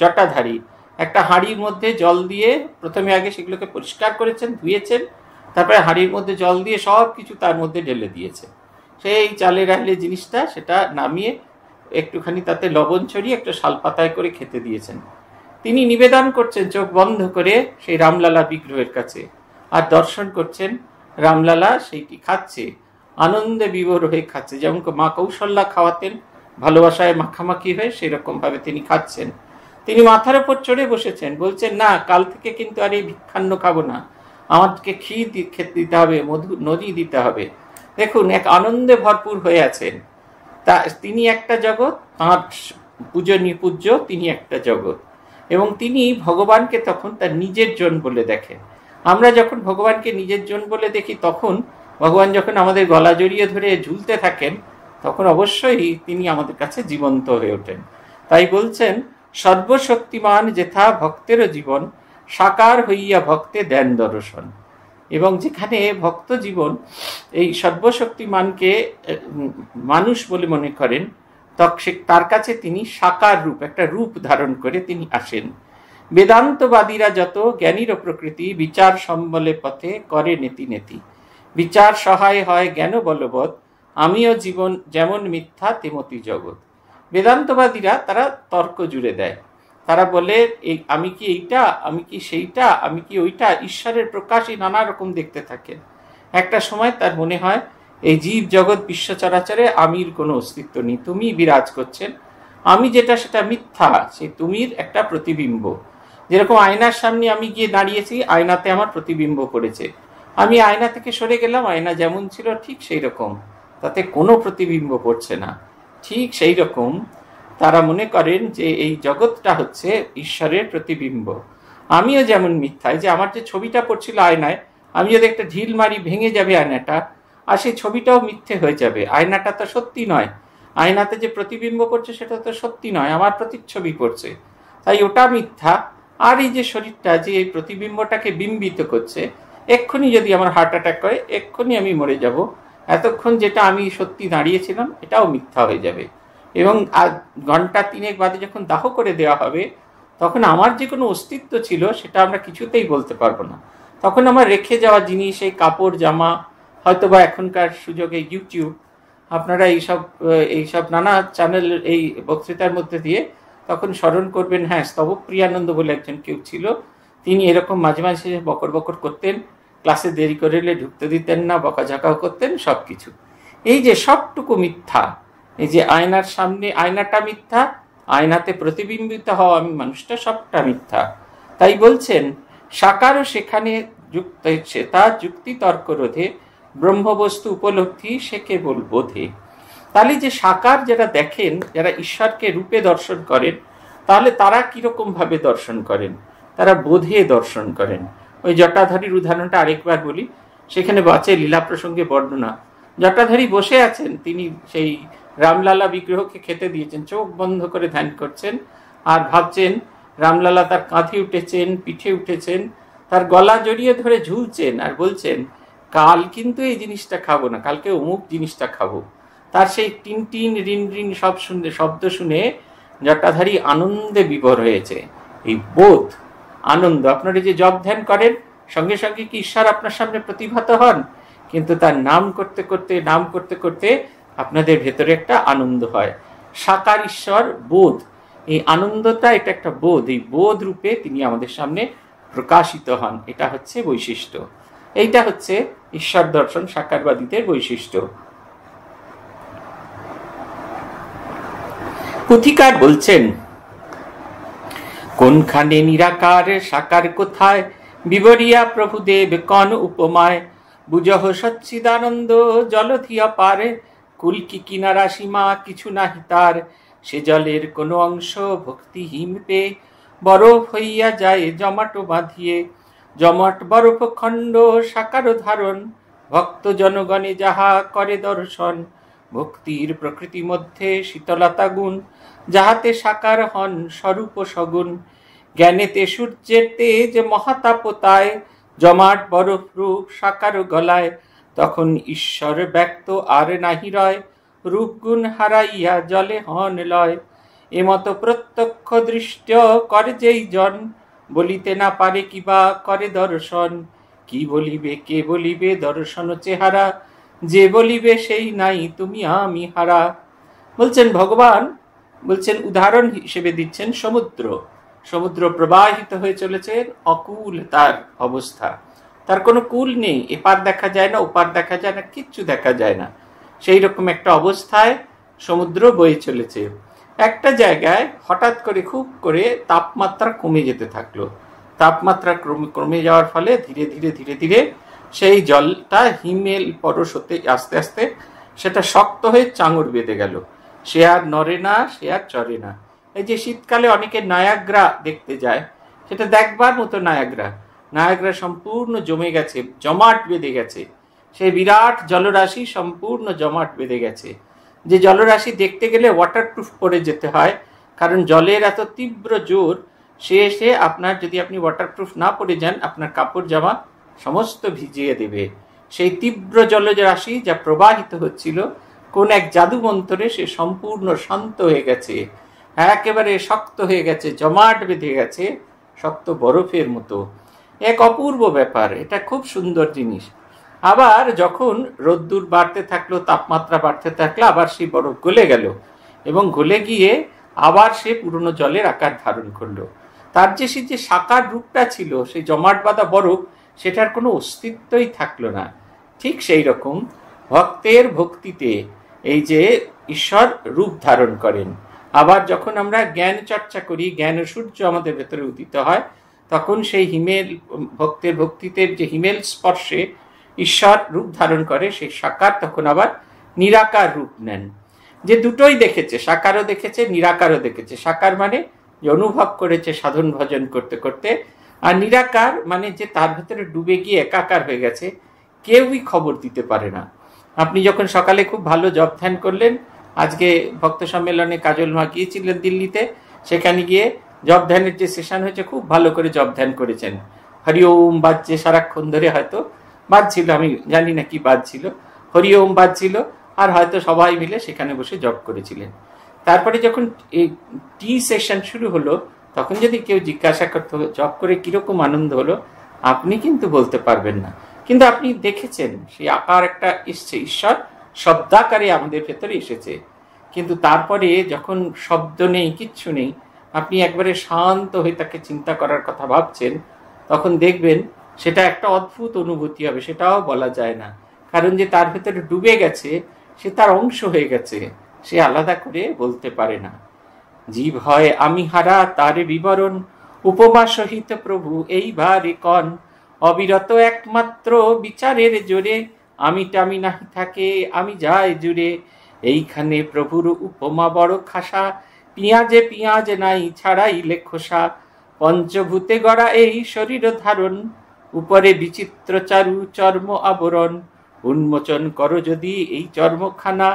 জটাধারী একটা হাঁড়ির মধ্যে জল দিয়ে প্রথমে আগে সেগুলোকে পরিষ্কার করেছেন ধুয়েছেন তারপরে হাঁড়ির মধ্যে জল দিয়ে সব কিছু তার মধ্যে ঢেলে দিয়েছে সেই চালে রাহলে জিনিসটা সেটা নামিয়ে একটুখানি তাতে লবণ ছড়িয়ে একটা পাতায় করে খেতে দিয়েছেন তিনি নিবেদন করছেন চোখ বন্ধ করে সেই রামলালা বিগ্রহের কাছে আর দর্শন করছেন রামলালা সেইটি খাচ্ছে আনন্দে বিভোর হয়ে খাচ্ছে যেমন মা কৌশল্যা খাওয়াতেন ভালোবাসায় মাখামাখি হয়ে সেরকমভাবে তিনি খাচ্ছেন তিনি মাথার ওপর চড়ে বসেছেন বলছেন না কাল থেকে কিন্তু আর এই ভিক্ষান্ন খাবো না আমাকে ঘি খেতে দিতে হবে মধু নদী দিতে হবে দেখুন এক আনন্দে ভরপুর হয়ে আছেন তা তিনি একটা জগৎ তাঁর পূজনীয় পূজ্য তিনি একটা জগৎ এবং তিনি ভগবানকে তখন তার নিজের জন বলে দেখেন আমরা যখন ভগবানকে নিজের জন বলে দেখি তখন ভগবান যখন আমাদের গলা জড়িয়ে ধরে ঝুলতে থাকেন তখন অবশ্যই তিনি আমাদের কাছে জীবন্ত হয়ে ওঠেন তাই বলছেন সর্বশক্তিমান যেথা ভক্তের জীবন সাকার হইয়া ভক্তে দেন দর্শন এবং যেখানে ভক্ত জীবন এই সর্বশক্তিমানকে মানুষ বলে মনে করেন তার কাছে তিনি সাকার রূপ একটা রূপ ধারণ করে তিনি আসেন বেদান্তবাদীরা যত জ্ঞানীর প্রকৃতি বিচার সম্বলে পথে করে নেতি নেতি বিচার সহায় হয় জ্ঞান বলবৎ আমিও জীবন যেমন মিথ্যা তেমতি জগৎ বেদান্তবাদীরা তারা তর্ক জুড়ে দেয় তারা বলে এই আমি কি এইটা আমি কি সেইটা আমি কি ওইটা ঈশ্বরের প্রকাশই নানা রকম দেখতে থাকে একটা সময় তার মনে হয় এই জীব জগৎ বিশ্ব চরাচরে আমির কোনো অস্তিত্ব নেই তুমি বিরাজ করছেন আমি যেটা সেটা মিথ্যা সেই তুমির একটা প্রতিবিম্ব যেরকম আয়নার সামনে আমি গিয়ে দাঁড়িয়েছি আয়নাতে আমার প্রতিবিম্ব পড়েছে আমি আয়না থেকে সরে গেলাম আয়না যেমন ছিল ঠিক সেই রকম তাতে কোনো প্রতিবিম্ব পড়ছে না ঠিক সেই রকম তারা মনে করেন যে এই জগৎটা হচ্ছে ঈশ্বরের প্রতিবিম্ব আমিও যেমন মিথ্যায় যে আমার যে ছবিটা পড়ছিল আয়নায় আমি যদি একটা ঢিল মারি ভেঙে যাবে আয়নাটা আর সেই ছবিটাও মিথ্যে হয়ে যাবে আয়নাটা তো সত্যি নয় আয়নাতে যে প্রতিবিম্ব পড়ছে সেটা তো সত্যি নয় আমার প্রতিচ্ছবি পড়ছে তাই ওটা মিথ্যা আর এই যে শরীরটা যে এই প্রতিবিম্বটাকে বিম্বিত করছে এক্ষুনি যদি আমার হার্ট অ্যাটাক করে এক্ষুনি আমি মরে যাব এতক্ষণ যেটা আমি সত্যি দাঁড়িয়েছিলাম এটাও মিথ্যা হয়ে যাবে এবং আর ঘন্টা তিনেক বাদে যখন দাহ করে দেওয়া হবে তখন আমার যে কোনো অস্তিত্ব ছিল সেটা আমরা কিছুতেই বলতে পারবো না তখন আমার রেখে যাওয়া জিনিস এই কাপড় জামা হয়তো বা এখনকার সুযোগে ইউটিউব আপনারা এইসব এইসব নানা চ্যানেল এই বক্তৃতার মধ্যে দিয়ে তখন স্মরণ করবেন হ্যাঁ স্তবপ্রিয়ানন্দ বলে একজন কেউ ছিল তিনি এরকম মাঝে মাঝে বকর বকর করতেন ক্লাসে দেরি করে এলে ঢুকতে দিতেন না বকাঝাকাও করতেন সব কিছু এই যে সবটুকু মিথ্যা এই যে আয়নার সামনে আয়নাটা মিথ্যা আয়নাতে প্রতিবিম্বিত হওয়া আমি মানুষটা সবটা মিথ্যা তাই বলছেন সাকারও সেখানে যুক্ত হচ্ছে তার যুক্তি তর্ক রোধে ব্রহ্মবস্তু উপলব্ধি সে কেবল বোধে তাহলে যে সাকার যারা দেখেন যারা ঈশ্বরকে রূপে দর্শন করেন তাহলে তারা কীরকমভাবে দর্শন করেন তারা বোধে দর্শন করেন ওই জটাধারীর উদাহরণটা আরেকবার বলি সেখানে বাঁচে লীলা প্রসঙ্গে বর্ণনা জটাধারী বসে আছেন তিনি সেই রামলালা বিগ্রহকে খেতে দিয়েছেন চোখ বন্ধ করে ধ্যান করছেন আর ভাবছেন রামলালা তার কাঁধে উঠেছেন পিঠে উঠেছেন তার গলা জড়িয়ে ধরে ঝুলছেন আর বলছেন কাল কিন্তু এই জিনিসটা খাবো না কালকে অমুক জিনিসটা খাবো তার সেই টিন টিন রিন রিন সব শুনে শব্দ শুনে জটাধারী আনন্দে বিভোর হয়েছে এই বোধ আনন্দ আপনারা যে জব ধ্যান করেন সঙ্গে সঙ্গে কি ঈশ্বর আপনার সামনে প্রতিভাত হন কিন্তু তার নাম করতে করতে নাম করতে করতে আপনাদের ভেতরে একটা আনন্দ হয় সাকার ঈশ্বর বোধ এই আনন্দটা এটা একটা বোধ এই বোধ রূপে তিনি আমাদের সামনে প্রকাশিত হন এটা হচ্ছে বৈশিষ্ট্য এইটা হচ্ছে ঈশ্বর দর্শন সাকারবাদীদের বৈশিষ্ট্য পুথিকার বলছেন কোনখানে নিরাকার সাকার কোথায় বিবরিয়া দেব কন উপমায় বুঝহ সচ্ছিদানন্দ জলধি পারে কুলকি কিনারা সীমা কিছু নাহি তার সে জলের কোন অংশ ভক্তি হিমপে বরফ হইয়া যায় জমাটো বাঁধিয়ে জমাট বরফ খণ্ড সাকার ধারণ ভক্ত জনগণে যাহা করে দর্শন ভক্তির প্রকৃতি মধ্যে শীতলতা গুণ যাহাতে সাকার হন স্বরূপ সগুণ জ্ঞানেতে সূর্যের তেজ মহাতাপতায় জমাট বরফ রূপ সাকার গলায় তখন ঈশ্বর ব্যক্ত আর নাহি রয় রূপগুণ হারাইয়া জলে হন লয় এমত প্রত্যক্ষ দৃষ্ট করে যেই জন বলিতে না পারে কিবা করে দর্শন কি বলিবে কে বলিবে দর্শন চেহারা যে বলিবে সেই নাই তুমি আমি হারা বলছেন ভগবান বলছেন উদাহরণ হিসেবে দিচ্ছেন সমুদ্র সমুদ্র প্রবাহিত হয়ে চলেছে অকুল তার অবস্থা তার কোনো কুল নেই এপার দেখা যায় না ওপার দেখা যায় না কিচ্ছু দেখা যায় না সেই রকম একটা অবস্থায় সমুদ্র বয়ে চলেছে একটা জায়গায় হঠাৎ করে খুব করে তাপমাত্রা কমে যেতে থাকলো তাপমাত্রা ক্রমে কমে যাওয়ার ফলে ধীরে ধীরে ধীরে ধীরে সেই জলটা হিমেল পরশ হতে আস্তে আস্তে সেটা শক্ত হয়ে চাঙড় বেঁধে গেল সে আর নড়ে না সে আর চড়ে না এই যে শীতকালে অনেকে নায়াগ্রা দেখতে যায় সেটা দেখবার মতো নায়াগ্রা নায়াগ্রা সম্পূর্ণ জমে গেছে জমাট বেঁধে গেছে সেই বিরাট জলরাশি সম্পূর্ণ জমাট বেঁধে গেছে যে জলরাশি দেখতে গেলে ওয়াটারপ্রুফ করে যেতে হয় কারণ জলের এত তীব্র জোর সে এসে আপনার যদি আপনি ওয়াটারপ্রুফ না পরে যান আপনার কাপড় জামা সমস্ত ভিজিয়ে দেবে সেই তীব্র জলরাশি যা প্রবাহিত হচ্ছিল কোন এক জাদু মন্ত্রে সে সম্পূর্ণ শান্ত হয়ে গেছে একেবারে শক্ত হয়ে গেছে জমাট বেঁধে গেছে শক্ত বরফের মতো এক অপূর্ব ব্যাপার এটা খুব সুন্দর জিনিস আবার যখন রোদ্দুর বাড়তে থাকলো তাপমাত্রা বাড়তে থাকলো আবার সেই বরফ গলে গেল এবং গলে গিয়ে আবার সে পুরনো জলের আকার ধারণ করলো তার যে সে যে সাকার রূপটা ছিল সেই জমাট বাঁধা বরফ সেটার কোনো অস্তিত্বই থাকলো না ঠিক সেই রকম ভক্তের ভক্তিতে এই যে ঈশ্বর রূপ ধারণ করেন আবার যখন আমরা জ্ঞান চর্চা করি জ্ঞান সূর্য আমাদের ভেতরে উদিত হয় তখন সেই হিমেল ভক্তের ভক্তিতের যে হিমেল স্পর্শে ঈশ্বর রূপ ধারণ করে সেই সাকার তখন আবার নিরাকার রূপ নেন যে দুটোই দেখেছে সাকারও দেখেছে নিরাকারও দেখেছে সাকার মানে যে অনুভব করেছে সাধন ভজন করতে করতে আর নিরাকার মানে যে তার ভেতরে ডুবে গিয়ে একাকার হয়ে গেছে কেউই খবর দিতে পারে না আপনি যখন সকালে খুব ভালো জব ধ্যান করলেন আজকে ভক্ত সম্মেলনে কাজল মা গিয়েছিলেন দিল্লিতে সেখানে গিয়ে জব ধ্যানের যে সেশন হয়েছে খুব ভালো করে জব ধ্যান করেছেন হরি ওম বাজছে সারাক্ষণ ধরে হয়তো বাজছিল আমি জানি না কি বাজছিল হরি ওম বাজছিল আর হয়তো সবাই মিলে সেখানে বসে জব করেছিলেন তারপরে যখন এই টি সেশন শুরু হলো তখন যদি কেউ জিজ্ঞাসা করতে জব করে কীরকম আনন্দ হলো আপনি কিন্তু বলতে পারবেন না কিন্তু আপনি দেখেছেন সেই আকার একটা ইচ্ছে ঈশ্বর শব্দাকারে আমাদের ভেতরে এসেছে কিন্তু তারপরে যখন শব্দ নেই কিচ্ছু নেই আপনি একবারে শান্ত হয়ে তাকে চিন্তা করার কথা ভাবছেন তখন দেখবেন সেটা একটা অদ্ভুত অনুভূতি হবে সেটাও বলা যায় না কারণ যে তার ভেতরে ডুবে গেছে সে তার অংশ হয়ে গেছে সে আলাদা করে বলতে পারে না জীব হয় আমি হারা তারে বিবরণ উপমা সহিত প্রভু এইবারে কন অবিরত একমাত্র বিচারের জোরে আমি টামি নাহি থাকে আমি যাই জুড়ে এইখানে প্রভুর উপমা বড় খাসা পিঁয়াজে পিঁয়াজ নাই ছাড়াই লেখসা পঞ্চভূতে গড়া এই শরীর ধারণ উপরে বিচিত্র চারু চর্ম আবরণ উন্মোচন করো যদি এই চর্মখানা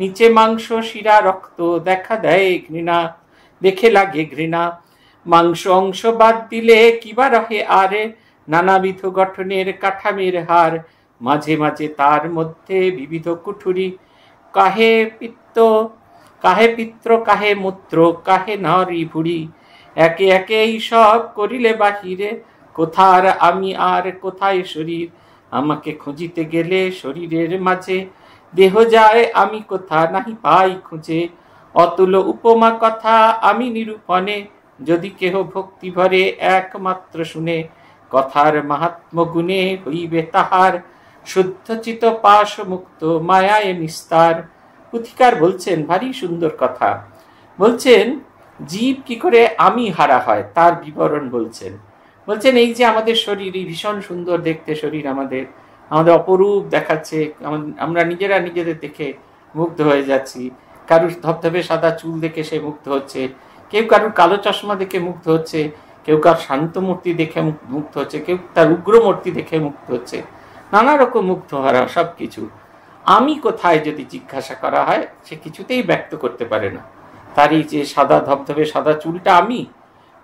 নিচে মাংস শিরা রক্ত দেখা দেয় ঘৃণা দেখে লাগে ঘৃণা মাংস অংশ বাদ দিলে কিবা রহে আরে নানাবিধ গঠনের কাঠামের হার মাঝে মাঝে তার মধ্যে বিবিধ কুঠুরি কাহে পিত্ত কাহে পিত্র কাহে মূত্র কাহে নারী ভুড়ি একে একে সব করিলে বাহিরে কোথার আমি আর কোথায় শরীর আমাকে খুঁজিতে গেলে শরীরের মাঝে দেহ যায় আমি কোথা নাহি পাই খুঁজে অতুল উপমা কথা আমি নিরূপণে যদি কেহ ভক্তি ভরে একমাত্র শুনে কথার মাহাত্ম গুণে হইবে তাহার শুদ্ধচিত পাশ মুক্ত মায়ায় নিস্তার পুথিকার বলছেন ভারী সুন্দর কথা বলছেন জীব কি করে আমি হারা হয় তার বিবরণ বলছেন বলছেন এই যে আমাদের শরীর ভীষণ সুন্দর দেখতে শরীর আমাদের আমাদের অপরূপ দেখাচ্ছে আমরা নিজেরা নিজেদের দেখে মুগ্ধ হয়ে যাচ্ছি কারুর ধপধপে সাদা চুল দেখে সে মুগ্ধ হচ্ছে কেউ কারুর কালো চশমা দেখে মুগ্ধ হচ্ছে কেউ কার শান্ত মূর্তি দেখে মুগ্ধ হচ্ছে কেউ তার উগ্র মূর্তি দেখে মুক্ত হচ্ছে নানা রকম মুগ্ধ হারা সব কিছু আমি কোথায় যদি জিজ্ঞাসা করা হয় সে কিছুতেই ব্যক্ত করতে পারে না তার এই যে সাদা ধবধবে সাদা চুলটা আমি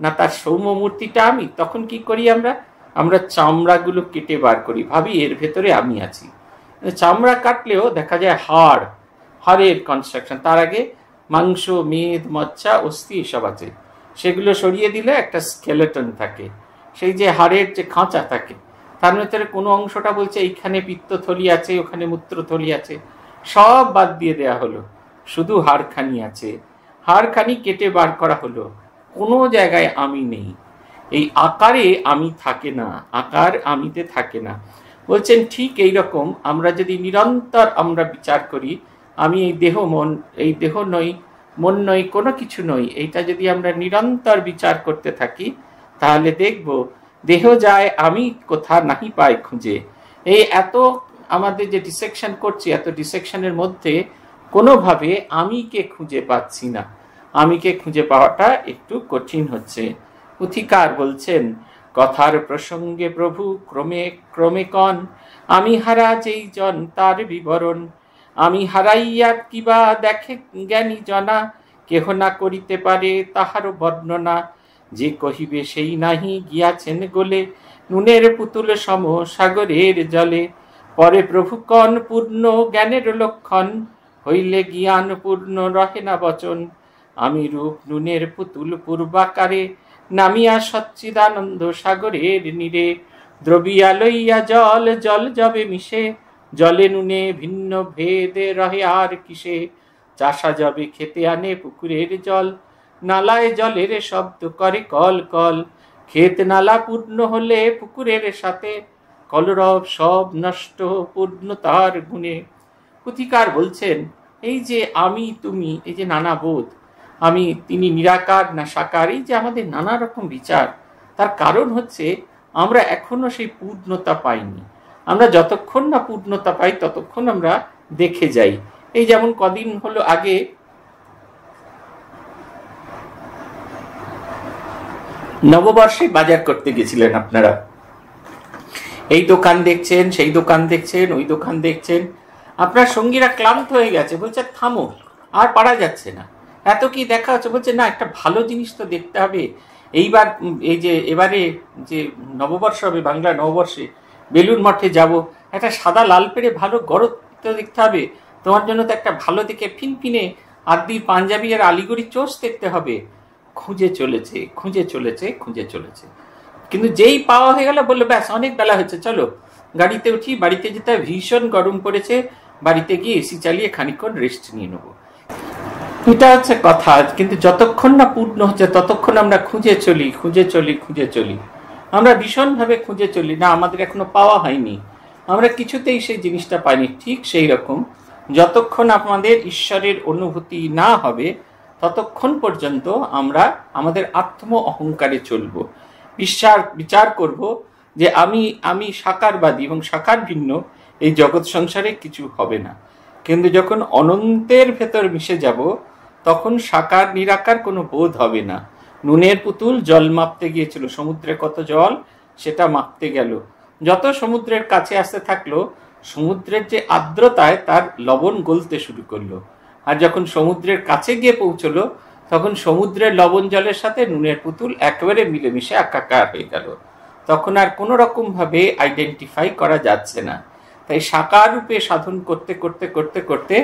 না তার সৌম্য মূর্তিটা আমি তখন কি করি আমরা আমরা চামড়াগুলো কেটে বার করি ভাবি এর ভেতরে আমি আছি চামড়া কাটলেও দেখা যায় হাড় হাড়ের কনস্ট্রাকশন তার আগে মাংস মেদ মচ্ছা অস্থি এসব আছে সেগুলো সরিয়ে দিলে একটা স্কেলেটন থাকে সেই যে হাড়ের যে খাঁচা থাকে তার ভেতরে কোনো অংশটা বলছে এইখানে পিত্তথলি আছে ওখানে মূত্রথলি আছে সব বাদ দিয়ে দেয়া হলো শুধু হাড়খানি আছে হাড়খানি কেটে বার করা হলো কোনো জায়গায় আমি নেই এই আকারে আমি থাকে না আকার আমিতে থাকে না বলছেন ঠিক এই রকম আমরা যদি নিরন্তর আমরা বিচার করি আমি এই দেহ মন এই দেহ নই মন নই কোনো কিছু নই এইটা যদি আমরা নিরন্তর বিচার করতে থাকি তাহলে দেখব দেহ যায় আমি কোথা নাহি পাই খুঁজে এই এত আমাদের যে ডিসেকশন করছি এত ডিসেকশনের মধ্যে কোনোভাবে আমি কে খুঁজে পাচ্ছি না আমি কে খুঁজে পাওয়াটা একটু কঠিন হচ্ছে পুথিকার বলছেন কথার প্রসঙ্গে প্রভু ক্রমে ক্রমে কন আমি হারা যেই জন তার বিবরণ আমি হারাইয়া কিবা দেখে জ্ঞানী জনা কেহ না করিতে পারে তাহারও বর্ণনা যে কহিবে সেই নাহি গিয়াছেন গোলে নুনের পুতুল সম সাগরের জলে পরে প্রভুকণ পূর্ণ জ্ঞানের লক্ষণ হইলে জ্ঞান পূর্ণ রহে না বচন আমি রূপ নুনের পুতুল পূর্বাকারে নামিয়া সচ্চিদানন্দ সাগরের নীরে দ্রবিয়া লইয়া জল জল জবে মিশে জলে নুনে ভিন্ন ভেদে রহে আর কিসে চাষা যাবে খেতে আনে পুকুরের জল নালায় জলের শব্দ করে কল কল ক্ষেত নালা পূর্ণ হলে পুকুরের সাথে কলরব সব নষ্ট পূর্ণ তার গুণে পুথিকার বলছেন এই যে আমি তুমি এই যে নানা বোধ আমি তিনি নিরাকার না সাকার এই যে আমাদের নানা রকম বিচার তার কারণ হচ্ছে আমরা এখনো সেই পূর্ণতা পাইনি আমরা যতক্ষণ না পূর্ণতা পাই ততক্ষণ আমরা দেখে যাই এই যেমন কদিন হলো আগে নববর্ষে বাজার করতে গেছিলেন আপনারা এই দোকান দেখছেন সেই দোকান দেখছেন ওই দোকান দেখছেন আপনার সঙ্গীরা ক্লান্ত হয়ে গেছে বলছে থামো আর পারা যাচ্ছে না এত কি দেখা হচ্ছে বলছে না একটা ভালো জিনিস তো দেখতে হবে এইবার এই যে এবারে যে নববর্ষ হবে বাংলা নববর্ষে বেলুর মঠে যাব একটা সাদা লাল পেড়ে ভালো গরদ দেখতে হবে তোমার জন্য তো একটা ভালো দিকে ফিনফিনে আদি পাঞ্জাবি আর আলিগুড়ি চোষ দেখতে হবে খুঁজে চলেছে খুঁজে চলেছে খুঁজে চলেছে কিন্তু যেই পাওয়া হয়ে গেল বললো ব্যাস অনেক বেলা হয়েছে চলো গাড়িতে উঠি বাড়িতে যেতে ভীষণ গরম পড়েছে বাড়িতে গিয়ে এসি চালিয়ে খানিক্ষণ রেস্ট নিয়ে নেবো এটা হচ্ছে কথা কিন্তু যতক্ষণ না পূর্ণ হচ্ছে ততক্ষণ আমরা খুঁজে চলি খুঁজে চলি খুঁজে চলি আমরা ভীষণভাবে খুঁজে চলি না আমাদের এখনো পাওয়া হয়নি আমরা কিছুতেই সেই জিনিসটা পাইনি ঠিক সেই রকম যতক্ষণ আমাদের ঈশ্বরের অনুভূতি না হবে ততক্ষণ পর্যন্ত আমরা আমাদের আত্ম অহংকারে চলব বিশ্বাস বিচার করব যে আমি আমি সাকারবাদী এবং সাকার ভিন্ন এই জগৎ সংসারে কিছু হবে না কিন্তু যখন অনন্তের ভেতর মিশে যাব তখন সাকার নিরাকার কোনো বোধ হবে না নুনের পুতুল জল মাপতে গিয়েছিল সমুদ্রে কত জল সেটা মাপতে গেল যত সমুদ্রের কাছে আসতে থাকলো সমুদ্রের যে আর্দ্রতায় তার লবণ গলতে শুরু করলো আর যখন সমুদ্রের কাছে গিয়ে পৌঁছলো তখন সমুদ্রের লবণ জলের সাথে নুনের পুতুল একেবারে মিলেমিশে একাকার হয়ে গেল তখন আর কোনো ভাবে আইডেন্টিফাই করা যাচ্ছে না তাই সাকার রূপে সাধন করতে করতে করতে করতে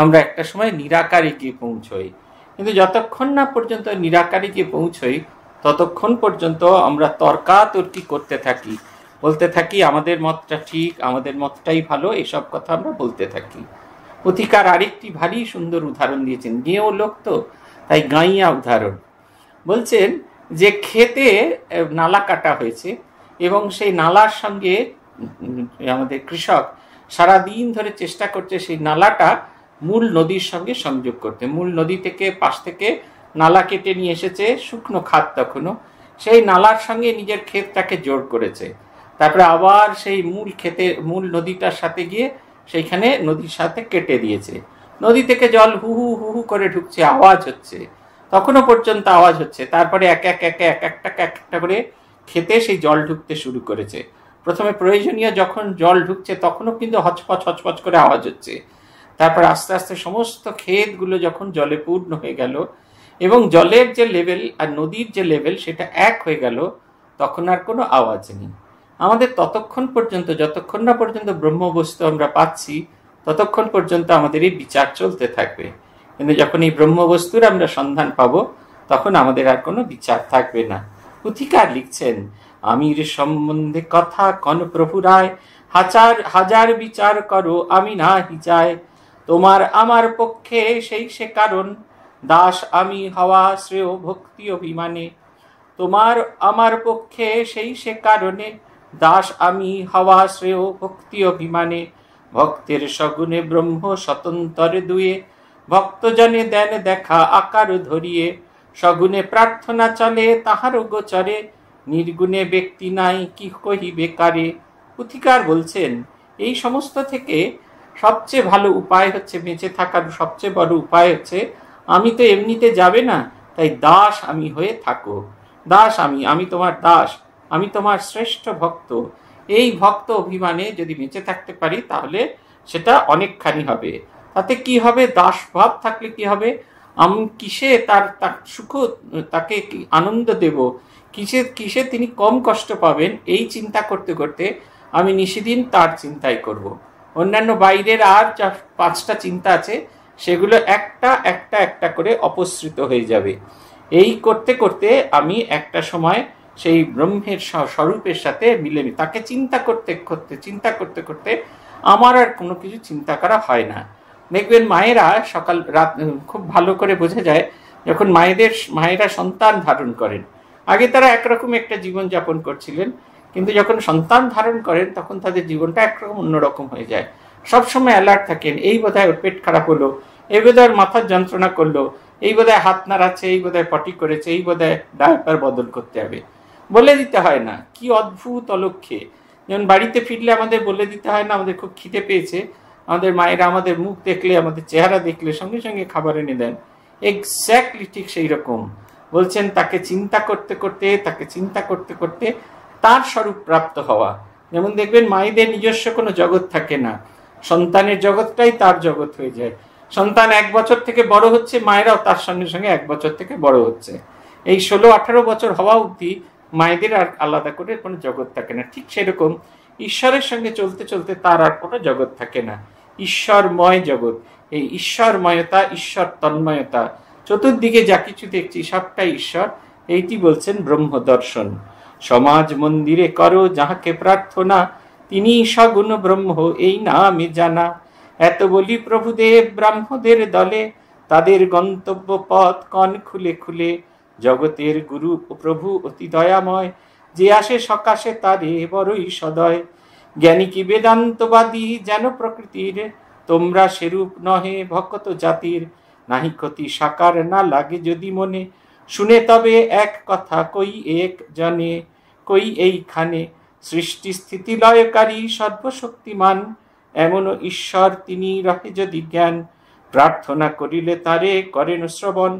আমরা একটা সময় নিরাকারে গিয়ে পৌঁছই কিন্তু যতক্ষণ না পর্যন্ত নিরাকারে গিয়ে পৌঁছই ততক্ষণ পর্যন্ত আমরা তর্কাতর্কি করতে থাকি বলতে থাকি আমাদের মতটা ঠিক আমাদের মতটাই ভালো এসব কথা আমরা বলতে থাকি অধিকার আরেকটি ভারী সুন্দর উদাহরণ দিয়েছেন গেঁয়েও লোক তো তাই গাঁইয়া উদাহরণ বলছেন যে খেতে নালা কাটা হয়েছে এবং সেই নালার সঙ্গে আমাদের কৃষক সারা দিন ধরে চেষ্টা করছে সেই নালাটা মূল নদীর সঙ্গে সংযোগ করতে মূল নদী থেকে পাশ থেকে নালা কেটে নিয়ে এসেছে শুকনো খাত তখনও সেই নালার সঙ্গে নিজের ক্ষেতটাকে জোর করেছে তারপরে আবার সেই মূল ক্ষেতে মূল নদীটার সাথে গিয়ে সেইখানে নদীর সাথে কেটে দিয়েছে নদী থেকে জল হু হু হু হু করে ঢুকছে আওয়াজ হচ্ছে তখনও পর্যন্ত আওয়াজ হচ্ছে তারপরে এক এক এক এক একটা এক একটা করে খেতে সেই জল ঢুকতে শুরু করেছে প্রথমে প্রয়োজনীয় যখন জল ঢুকছে তখনও কিন্তু হচপচ হচপচ করে আওয়াজ হচ্ছে তারপর আস্তে আস্তে সমস্ত ক্ষেতগুলো যখন জলে পূর্ণ হয়ে গেল এবং জলের যে লেভেল আর নদীর যে লেভেল সেটা এক হয়ে গেল তখন আর কোনো আওয়াজ নেই আমাদের ততক্ষণ পর্যন্ত যতক্ষণ না পর্যন্ত ব্রহ্মবস্তু আমরা পাচ্ছি ততক্ষণ পর্যন্ত আমাদের এই বিচার চলতে থাকবে কিন্তু যখন এই ব্রহ্মবস্তুর আমরা সন্ধান পাব তখন আমাদের আর কোনো বিচার থাকবে না পুথিকার লিখছেন আমির সম্বন্ধে কথা কন প্রভু রায় হাজার হাজার বিচার করো আমি না হিচায় তোমার আমার পক্ষে সেই সে কারণ দাস আমি হওয়া শ্রেয় ভক্তি অভিমানে তোমার আমার পক্ষে সেই সে কারণে দাস আমি হওয়া শ্রেয় ভক্তি অভিমানে ভক্তের সগুণে ব্রহ্ম স্বতন্তরে দুয়ে ভক্তজনে দেন দেখা আকার ধরিয়ে সগুণে প্রার্থনা চলে তাহার গোচরে নির্গুণে ব্যক্তি নাই কি কহি বেকারে পুথিকার বলছেন এই সমস্ত থেকে সবচেয়ে ভালো উপায় হচ্ছে বেঁচে থাকার সবচেয়ে বড় উপায় হচ্ছে আমি তো এমনিতে যাবে না তাই দাস আমি হয়ে থাকো দাস আমি আমি তোমার দাস আমি তোমার শ্রেষ্ঠ ভক্ত এই ভক্ত অভিমানে যদি বেঁচে থাকতে পারি তাহলে সেটা অনেকখানি হবে তাতে কি হবে দাস ভাব থাকলে কি হবে আমি কিসে তার তার সুখ তাকে আনন্দ দেব কিসে কিসে তিনি কম কষ্ট পাবেন এই চিন্তা করতে করতে আমি নিশিদিন তার চিন্তাই করবো অন্যান্য বাইরের আর পাঁচটা চিন্তা আছে সেগুলো একটা একটা একটা করে অপসৃত হয়ে যাবে এই করতে করতে আমি একটা সময় সেই ব্রহ্মের স্বরূপের সাথে মিলেমি তাকে চিন্তা করতে করতে চিন্তা করতে করতে আমার আর কোনো কিছু চিন্তা করা হয় না দেখবেন মায়েরা সকাল রাত খুব ভালো করে বোঝা যায় যখন মায়েদের মায়েরা সন্তান ধারণ করেন আগে তারা একরকম একটা জীবন যাপন করছিলেন কিন্তু যখন সন্তান ধারণ করেন তখন তাদের জীবনটা একরকম অন্যরকম হয়ে যায় সবসময় অ্যালার্ট থাকেন এই বোধহয় ওর পেট খারাপ হলো এই বোধহয় মাথার যন্ত্রণা করলো এই বোধহয় হাত নাড়াচ্ছে এই বোধহয় পটি করেছে এই বোধহয় ডায়পার বদল করতে হবে বলে দিতে হয় না কি অদ্ভুত অলক্ষে যেমন বাড়িতে ফিরলে আমাদের বলে দিতে হয় না আমাদের খুব খিদে পেয়েছে আমাদের মায়েরা আমাদের মুখ দেখলে আমাদের চেহারা দেখলে সঙ্গে সঙ্গে খাবার এনে দেন এক্স্যাক্টলি ঠিক সেই রকম বলছেন তাকে চিন্তা করতে করতে তাকে চিন্তা করতে করতে তার স্বরূপ প্রাপ্ত হওয়া যেমন দেখবেন মায়েদের নিজস্ব কোনো জগৎ থাকে না সন্তানের জগৎটাই তার জগৎ হয়ে যায় সন্তান এক বছর থেকে বড় হচ্ছে মায়েরাও তার সঙ্গে সঙ্গে এক বছর থেকে বড় হচ্ছে এই ষোলো আঠারো বছর হওয়া অবধি মায়েদের আর আলাদা করে কোনো জগৎ থাকে না ঠিক সেরকম ঈশ্বরের সঙ্গে চলতে চলতে তার আর কোনো জগৎ থাকে না ঈশ্বরময় জগৎ এই ঈশ্বরময়তা ঈশ্বর তন্ময়তা চতুর্দিকে যা কিছু দেখছি সবটাই ঈশ্বর এইটি বলছেন ব্রহ্ম দর্শন সমাজ মন্দিরে করো যাহাকে প্রার্থনা তিনি সগুণ ব্রহ্ম এই নামে জানা এত বলি প্রভুদেব ব্রাহ্মদের দলে তাদের গন্তব্য পথ কন খুলে খুলে জগতের গুরু প্রভু অতি দয়াময় যে আসে সকাশে তারে বড়ই সদয় জ্ঞানী কি বেদান্তবাদী যেন প্রকৃতির তোমরা সেরূপ নহে ভকত জাতির নাহি ক্ষতি সাকার না লাগে যদি মনে শুনে তবে এক কথা কই এক জনে কই এইখানে সৃষ্টি স্থিতিলয়কারী সর্বশক্তিমান এমনও ঈশ্বর তিনি রহে যদি জ্ঞান প্রার্থনা করিলে তারে করেন শ্রবণ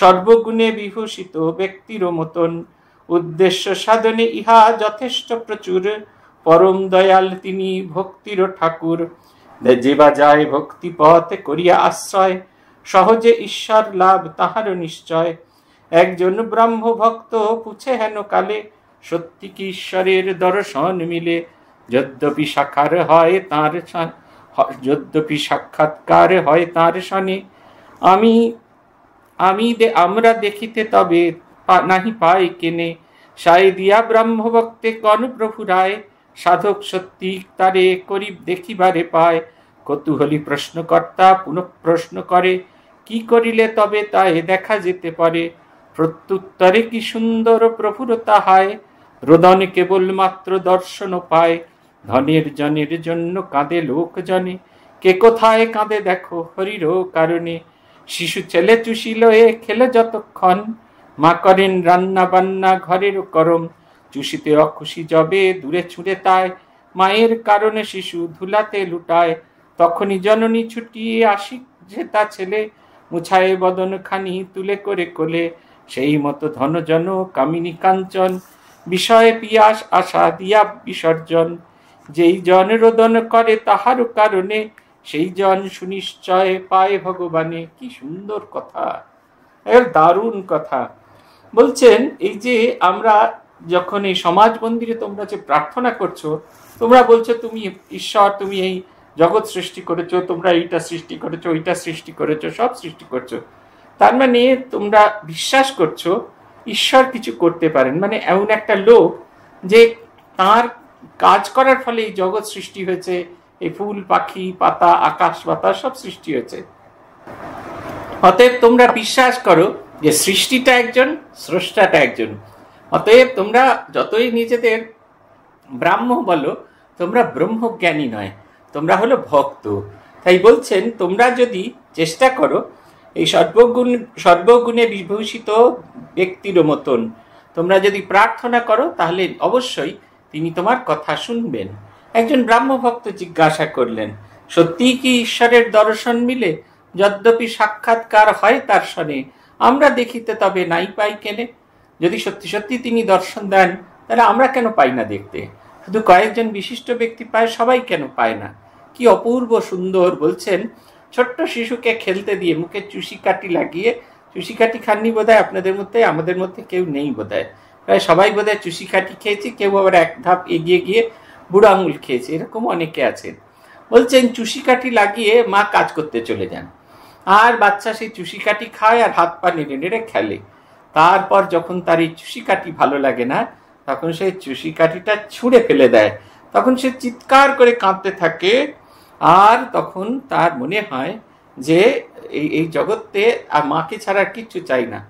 সর্বগুণে বিভূষিত ব্যক্তির মতন উদ্দেশ্য সাধনে ইহা যথেষ্ট প্রচুর পরম দয়াল তিনি ভক্তির ঠাকুর যেবা যায় ভক্তি পথ করিয়া আশ্রয় সহজে ঈশ্বর লাভ তাহার নিশ্চয় একজন ভক্ত পুছে হেন কালে কি ঈশ্বরের দর্শন মিলে যদ্যপি সাক্ষার হয় তাঁর যদ্যপি সাক্ষাৎকার হয় তাঁর সনে আমি আমি আমরা দেখিতে তবে নাহি পাই কেনে সাই দিয়া ব্রহ্মভক্তে কন প্রভু রায় সাধক সত্যি তারে করিব দেখিবারে পায় কৌতূহলী প্রশ্নকর্তা পুনঃ প্রশ্ন করে কি করিলে তবে এ দেখা যেতে পারে প্রত্যুত্তরে কি সুন্দর প্রভুরতা হয় রোদনে কেবলমাত্র দর্শন পায় ধনের জনের জন্য কাঁদে লোক জনে কে কোথায় কাঁদে দেখো হরির কারণে শিশু ছেলে চুষিল এ খেলে যতক্ষণ মা করেন রান্না বান্না ঘরের করম চুষিতে অখুশি জবে দূরে ছুঁড়ে তায় মায়ের কারণে শিশু ধুলাতে লুটায় তখনই জননী ছুটিয়ে আসি যে তা ছেলে মুছায়ে বদন খানি তুলে করে কোলে সেই মতো ধনজন কামিনী কাঞ্চন বিষয়ে পিয়াস আশা দিয়া বিসর্জন যেই জন রোদন করে তাহার কারণে সেই জন সুনিশ্চয় পায় ভগবানে কি সুন্দর কথা দারুণ কথা বলছেন এই যে আমরা যখন এই সমাজ মন্দিরে তোমরা যে প্রার্থনা করছো তোমরা বলছো তুমি ঈশ্বর তুমি এই জগৎ সৃষ্টি করেছো তোমরা এইটা সৃষ্টি করেছো ওইটা সৃষ্টি করেছো সব সৃষ্টি করছো তার মানে তোমরা বিশ্বাস করছো ঈশ্বর কিছু করতে পারেন মানে এমন একটা লোক যে তার কাজ করার ফলে এই জগৎ সৃষ্টি হয়েছে এই ফুল পাখি পাতা আকাশ পাতা সব সৃষ্টি হয়েছে অতএব তোমরা বিশ্বাস করো যে সৃষ্টিটা একজন স্রষ্টাটা একজন অতএব তোমরা যতই নিজেদের ব্রাহ্ম বলো তোমরা ব্রহ্মজ্ঞানী নয় তোমরা হলো ভক্ত তাই বলছেন তোমরা যদি চেষ্টা করো এই সর্বগুণ সর্বগুণে বিভূষিত ব্যক্তির মতন তোমরা যদি প্রার্থনা করো তাহলে অবশ্যই তিনি তোমার কথা শুনবেন একজন ব্রাহ্মভক্ত জিজ্ঞাসা করলেন সত্যিই কি ঈশ্বরের দর্শন মিলে যদ্যপি সাক্ষাৎকার হয় তার সনে আমরা দেখিতে তবে নাই পাই কেনে যদি সত্যি সত্যি তিনি দর্শন দেন তাহলে আমরা কেন পাই না দেখতে শুধু কয়েকজন বিশিষ্ট ব্যক্তি পায় সবাই কেন পায় না কি অপূর্ব সুন্দর বলছেন ছোট্ট শিশুকে খেলতে দিয়ে মুখে চুষি কাটি লাগিয়ে চুষি কাটি খাননি বোধ আপনাদের মধ্যে আমাদের মধ্যে কেউ নেই বোধ প্রায় সবাই বোধ চুষি কাটি খেয়েছি কেউ আবার এক ধাপ এগিয়ে গিয়ে বুড়ো আঙুল খেয়েছে এরকম অনেকে আছেন বলছেন চুষি কাটি লাগিয়ে মা কাজ করতে চলে যান আর বাচ্চা সেই চুষি কাটি খায় আর হাত পা নেড়ে নেড়ে খেলে তারপর যখন তার এই চুষি কাটি ভালো লাগে না তখন সেই চুষি ছুঁড়ে ফেলে দেয় তখন সে চিৎকার করে কাঁদতে থাকে আর তখন তার মনে হয় যে এই এই জগতে আর মাকে ছাড়া কিচ্ছু চাই না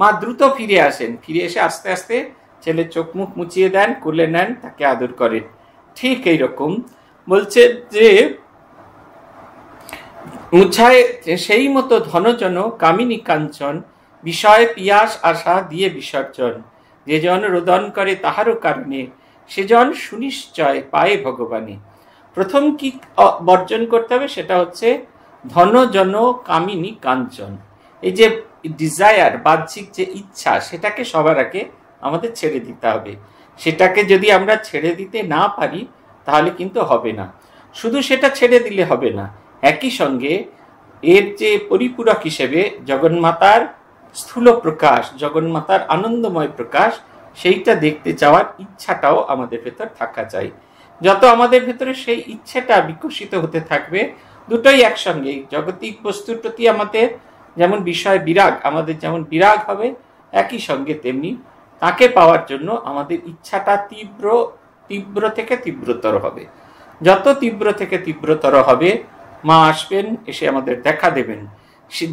মা দ্রুত ফিরে আসেন ফিরে এসে আস্তে আস্তে ছেলে চোখ মুখ মুচিয়ে দেন কোলে নেন তাকে আদর করেন ঠিক এইরকম বলছে যে মুছায় সেই মতো ধনজন কামিনী কাঞ্চন বিষয় পিয়াস আশা দিয়ে বিসর্জন যেজন রোদন করে তাহারও কারণে সেজন সুনিশ্চয় পায়ে ভগবানে প্রথম কি বর্জন করতে হবে সেটা হচ্ছে ধন জন কামিনী কাঞ্চন এই যে ডিজায়ার বাহ্যিক যে ইচ্ছা সেটাকে সবার আগে আমাদের ছেড়ে দিতে হবে সেটাকে যদি আমরা ছেড়ে দিতে না পারি তাহলে কিন্তু হবে না শুধু সেটা ছেড়ে দিলে হবে না একই সঙ্গে এর যে পরিপূরক হিসেবে জগন্মাতার স্থূল প্রকাশ জগন্মাতার আনন্দময় প্রকাশ সেইটা দেখতে চাওয়ার ইচ্ছাটাও আমাদের ভেতর থাকা চাই যত আমাদের ভেতরে সেই ইচ্ছেটা বিকশিত হতে থাকবে দুটোই একসঙ্গে জাগতিক বস্তুর প্রতি আমাদের যেমন বিষয় বিরাগ আমাদের যেমন বিরাগ হবে একই সঙ্গে তেমনি তাকে পাওয়ার জন্য আমাদের ইচ্ছাটা তীব্র তীব্র থেকে তীব্রতর হবে যত তীব্র থেকে তীব্রতর হবে মা আসবেন এসে আমাদের দেখা দেবেন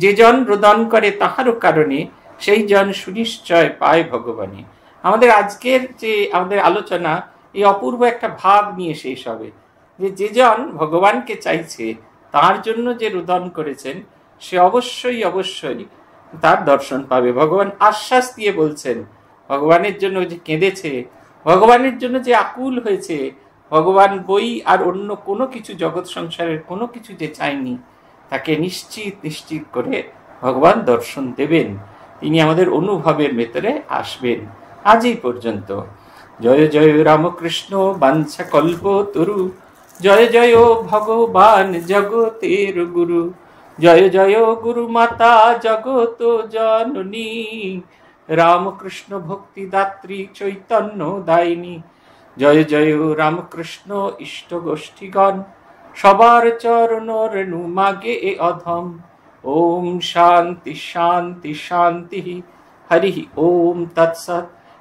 যে জন রোদন করে তাহারও কারণে সেই জন সুনিশ্চয় পায় ভগবানে আমাদের আজকের যে আমাদের আলোচনা এই অপূর্ব একটা ভাব নিয়ে শেষ হবে যে যেজন ভগবানকে চাইছে তার জন্য যে রোদন করেছেন সে অবশ্যই অবশ্যই তার দর্শন পাবে ভগবান আশ্বাস দিয়ে বলছেন ভগবানের জন্য যে কেঁদেছে ভগবানের জন্য যে আকুল হয়েছে ভগবান বই আর অন্য কোনো কিছু জগৎ সংসারের কোনো কিছু যে চায়নি তাকে নিশ্চিত নিশ্চিত করে ভগবান দর্শন দেবেন তিনি আমাদের অনুভবের ভেতরে আসবেন আজ এই পর্যন্ত জয় জয় রামকৃষ্ণ বাঞ্ছা কল্প তরু জয় জয় ভগবান জগতের গুরু জয় জয় গুরু মাতা জগত জননী রামকৃষ্ণ ভক্তি দাত্রী চৈতন্য দায়িনী জয় জয় রামকৃষ্ণ ইষ্ট গোষ্ঠীগণ সবার চরণ রেণু মাগে এ অধম ওম শান্তি শান্তি শান্তি হরি ওম তৎসৎ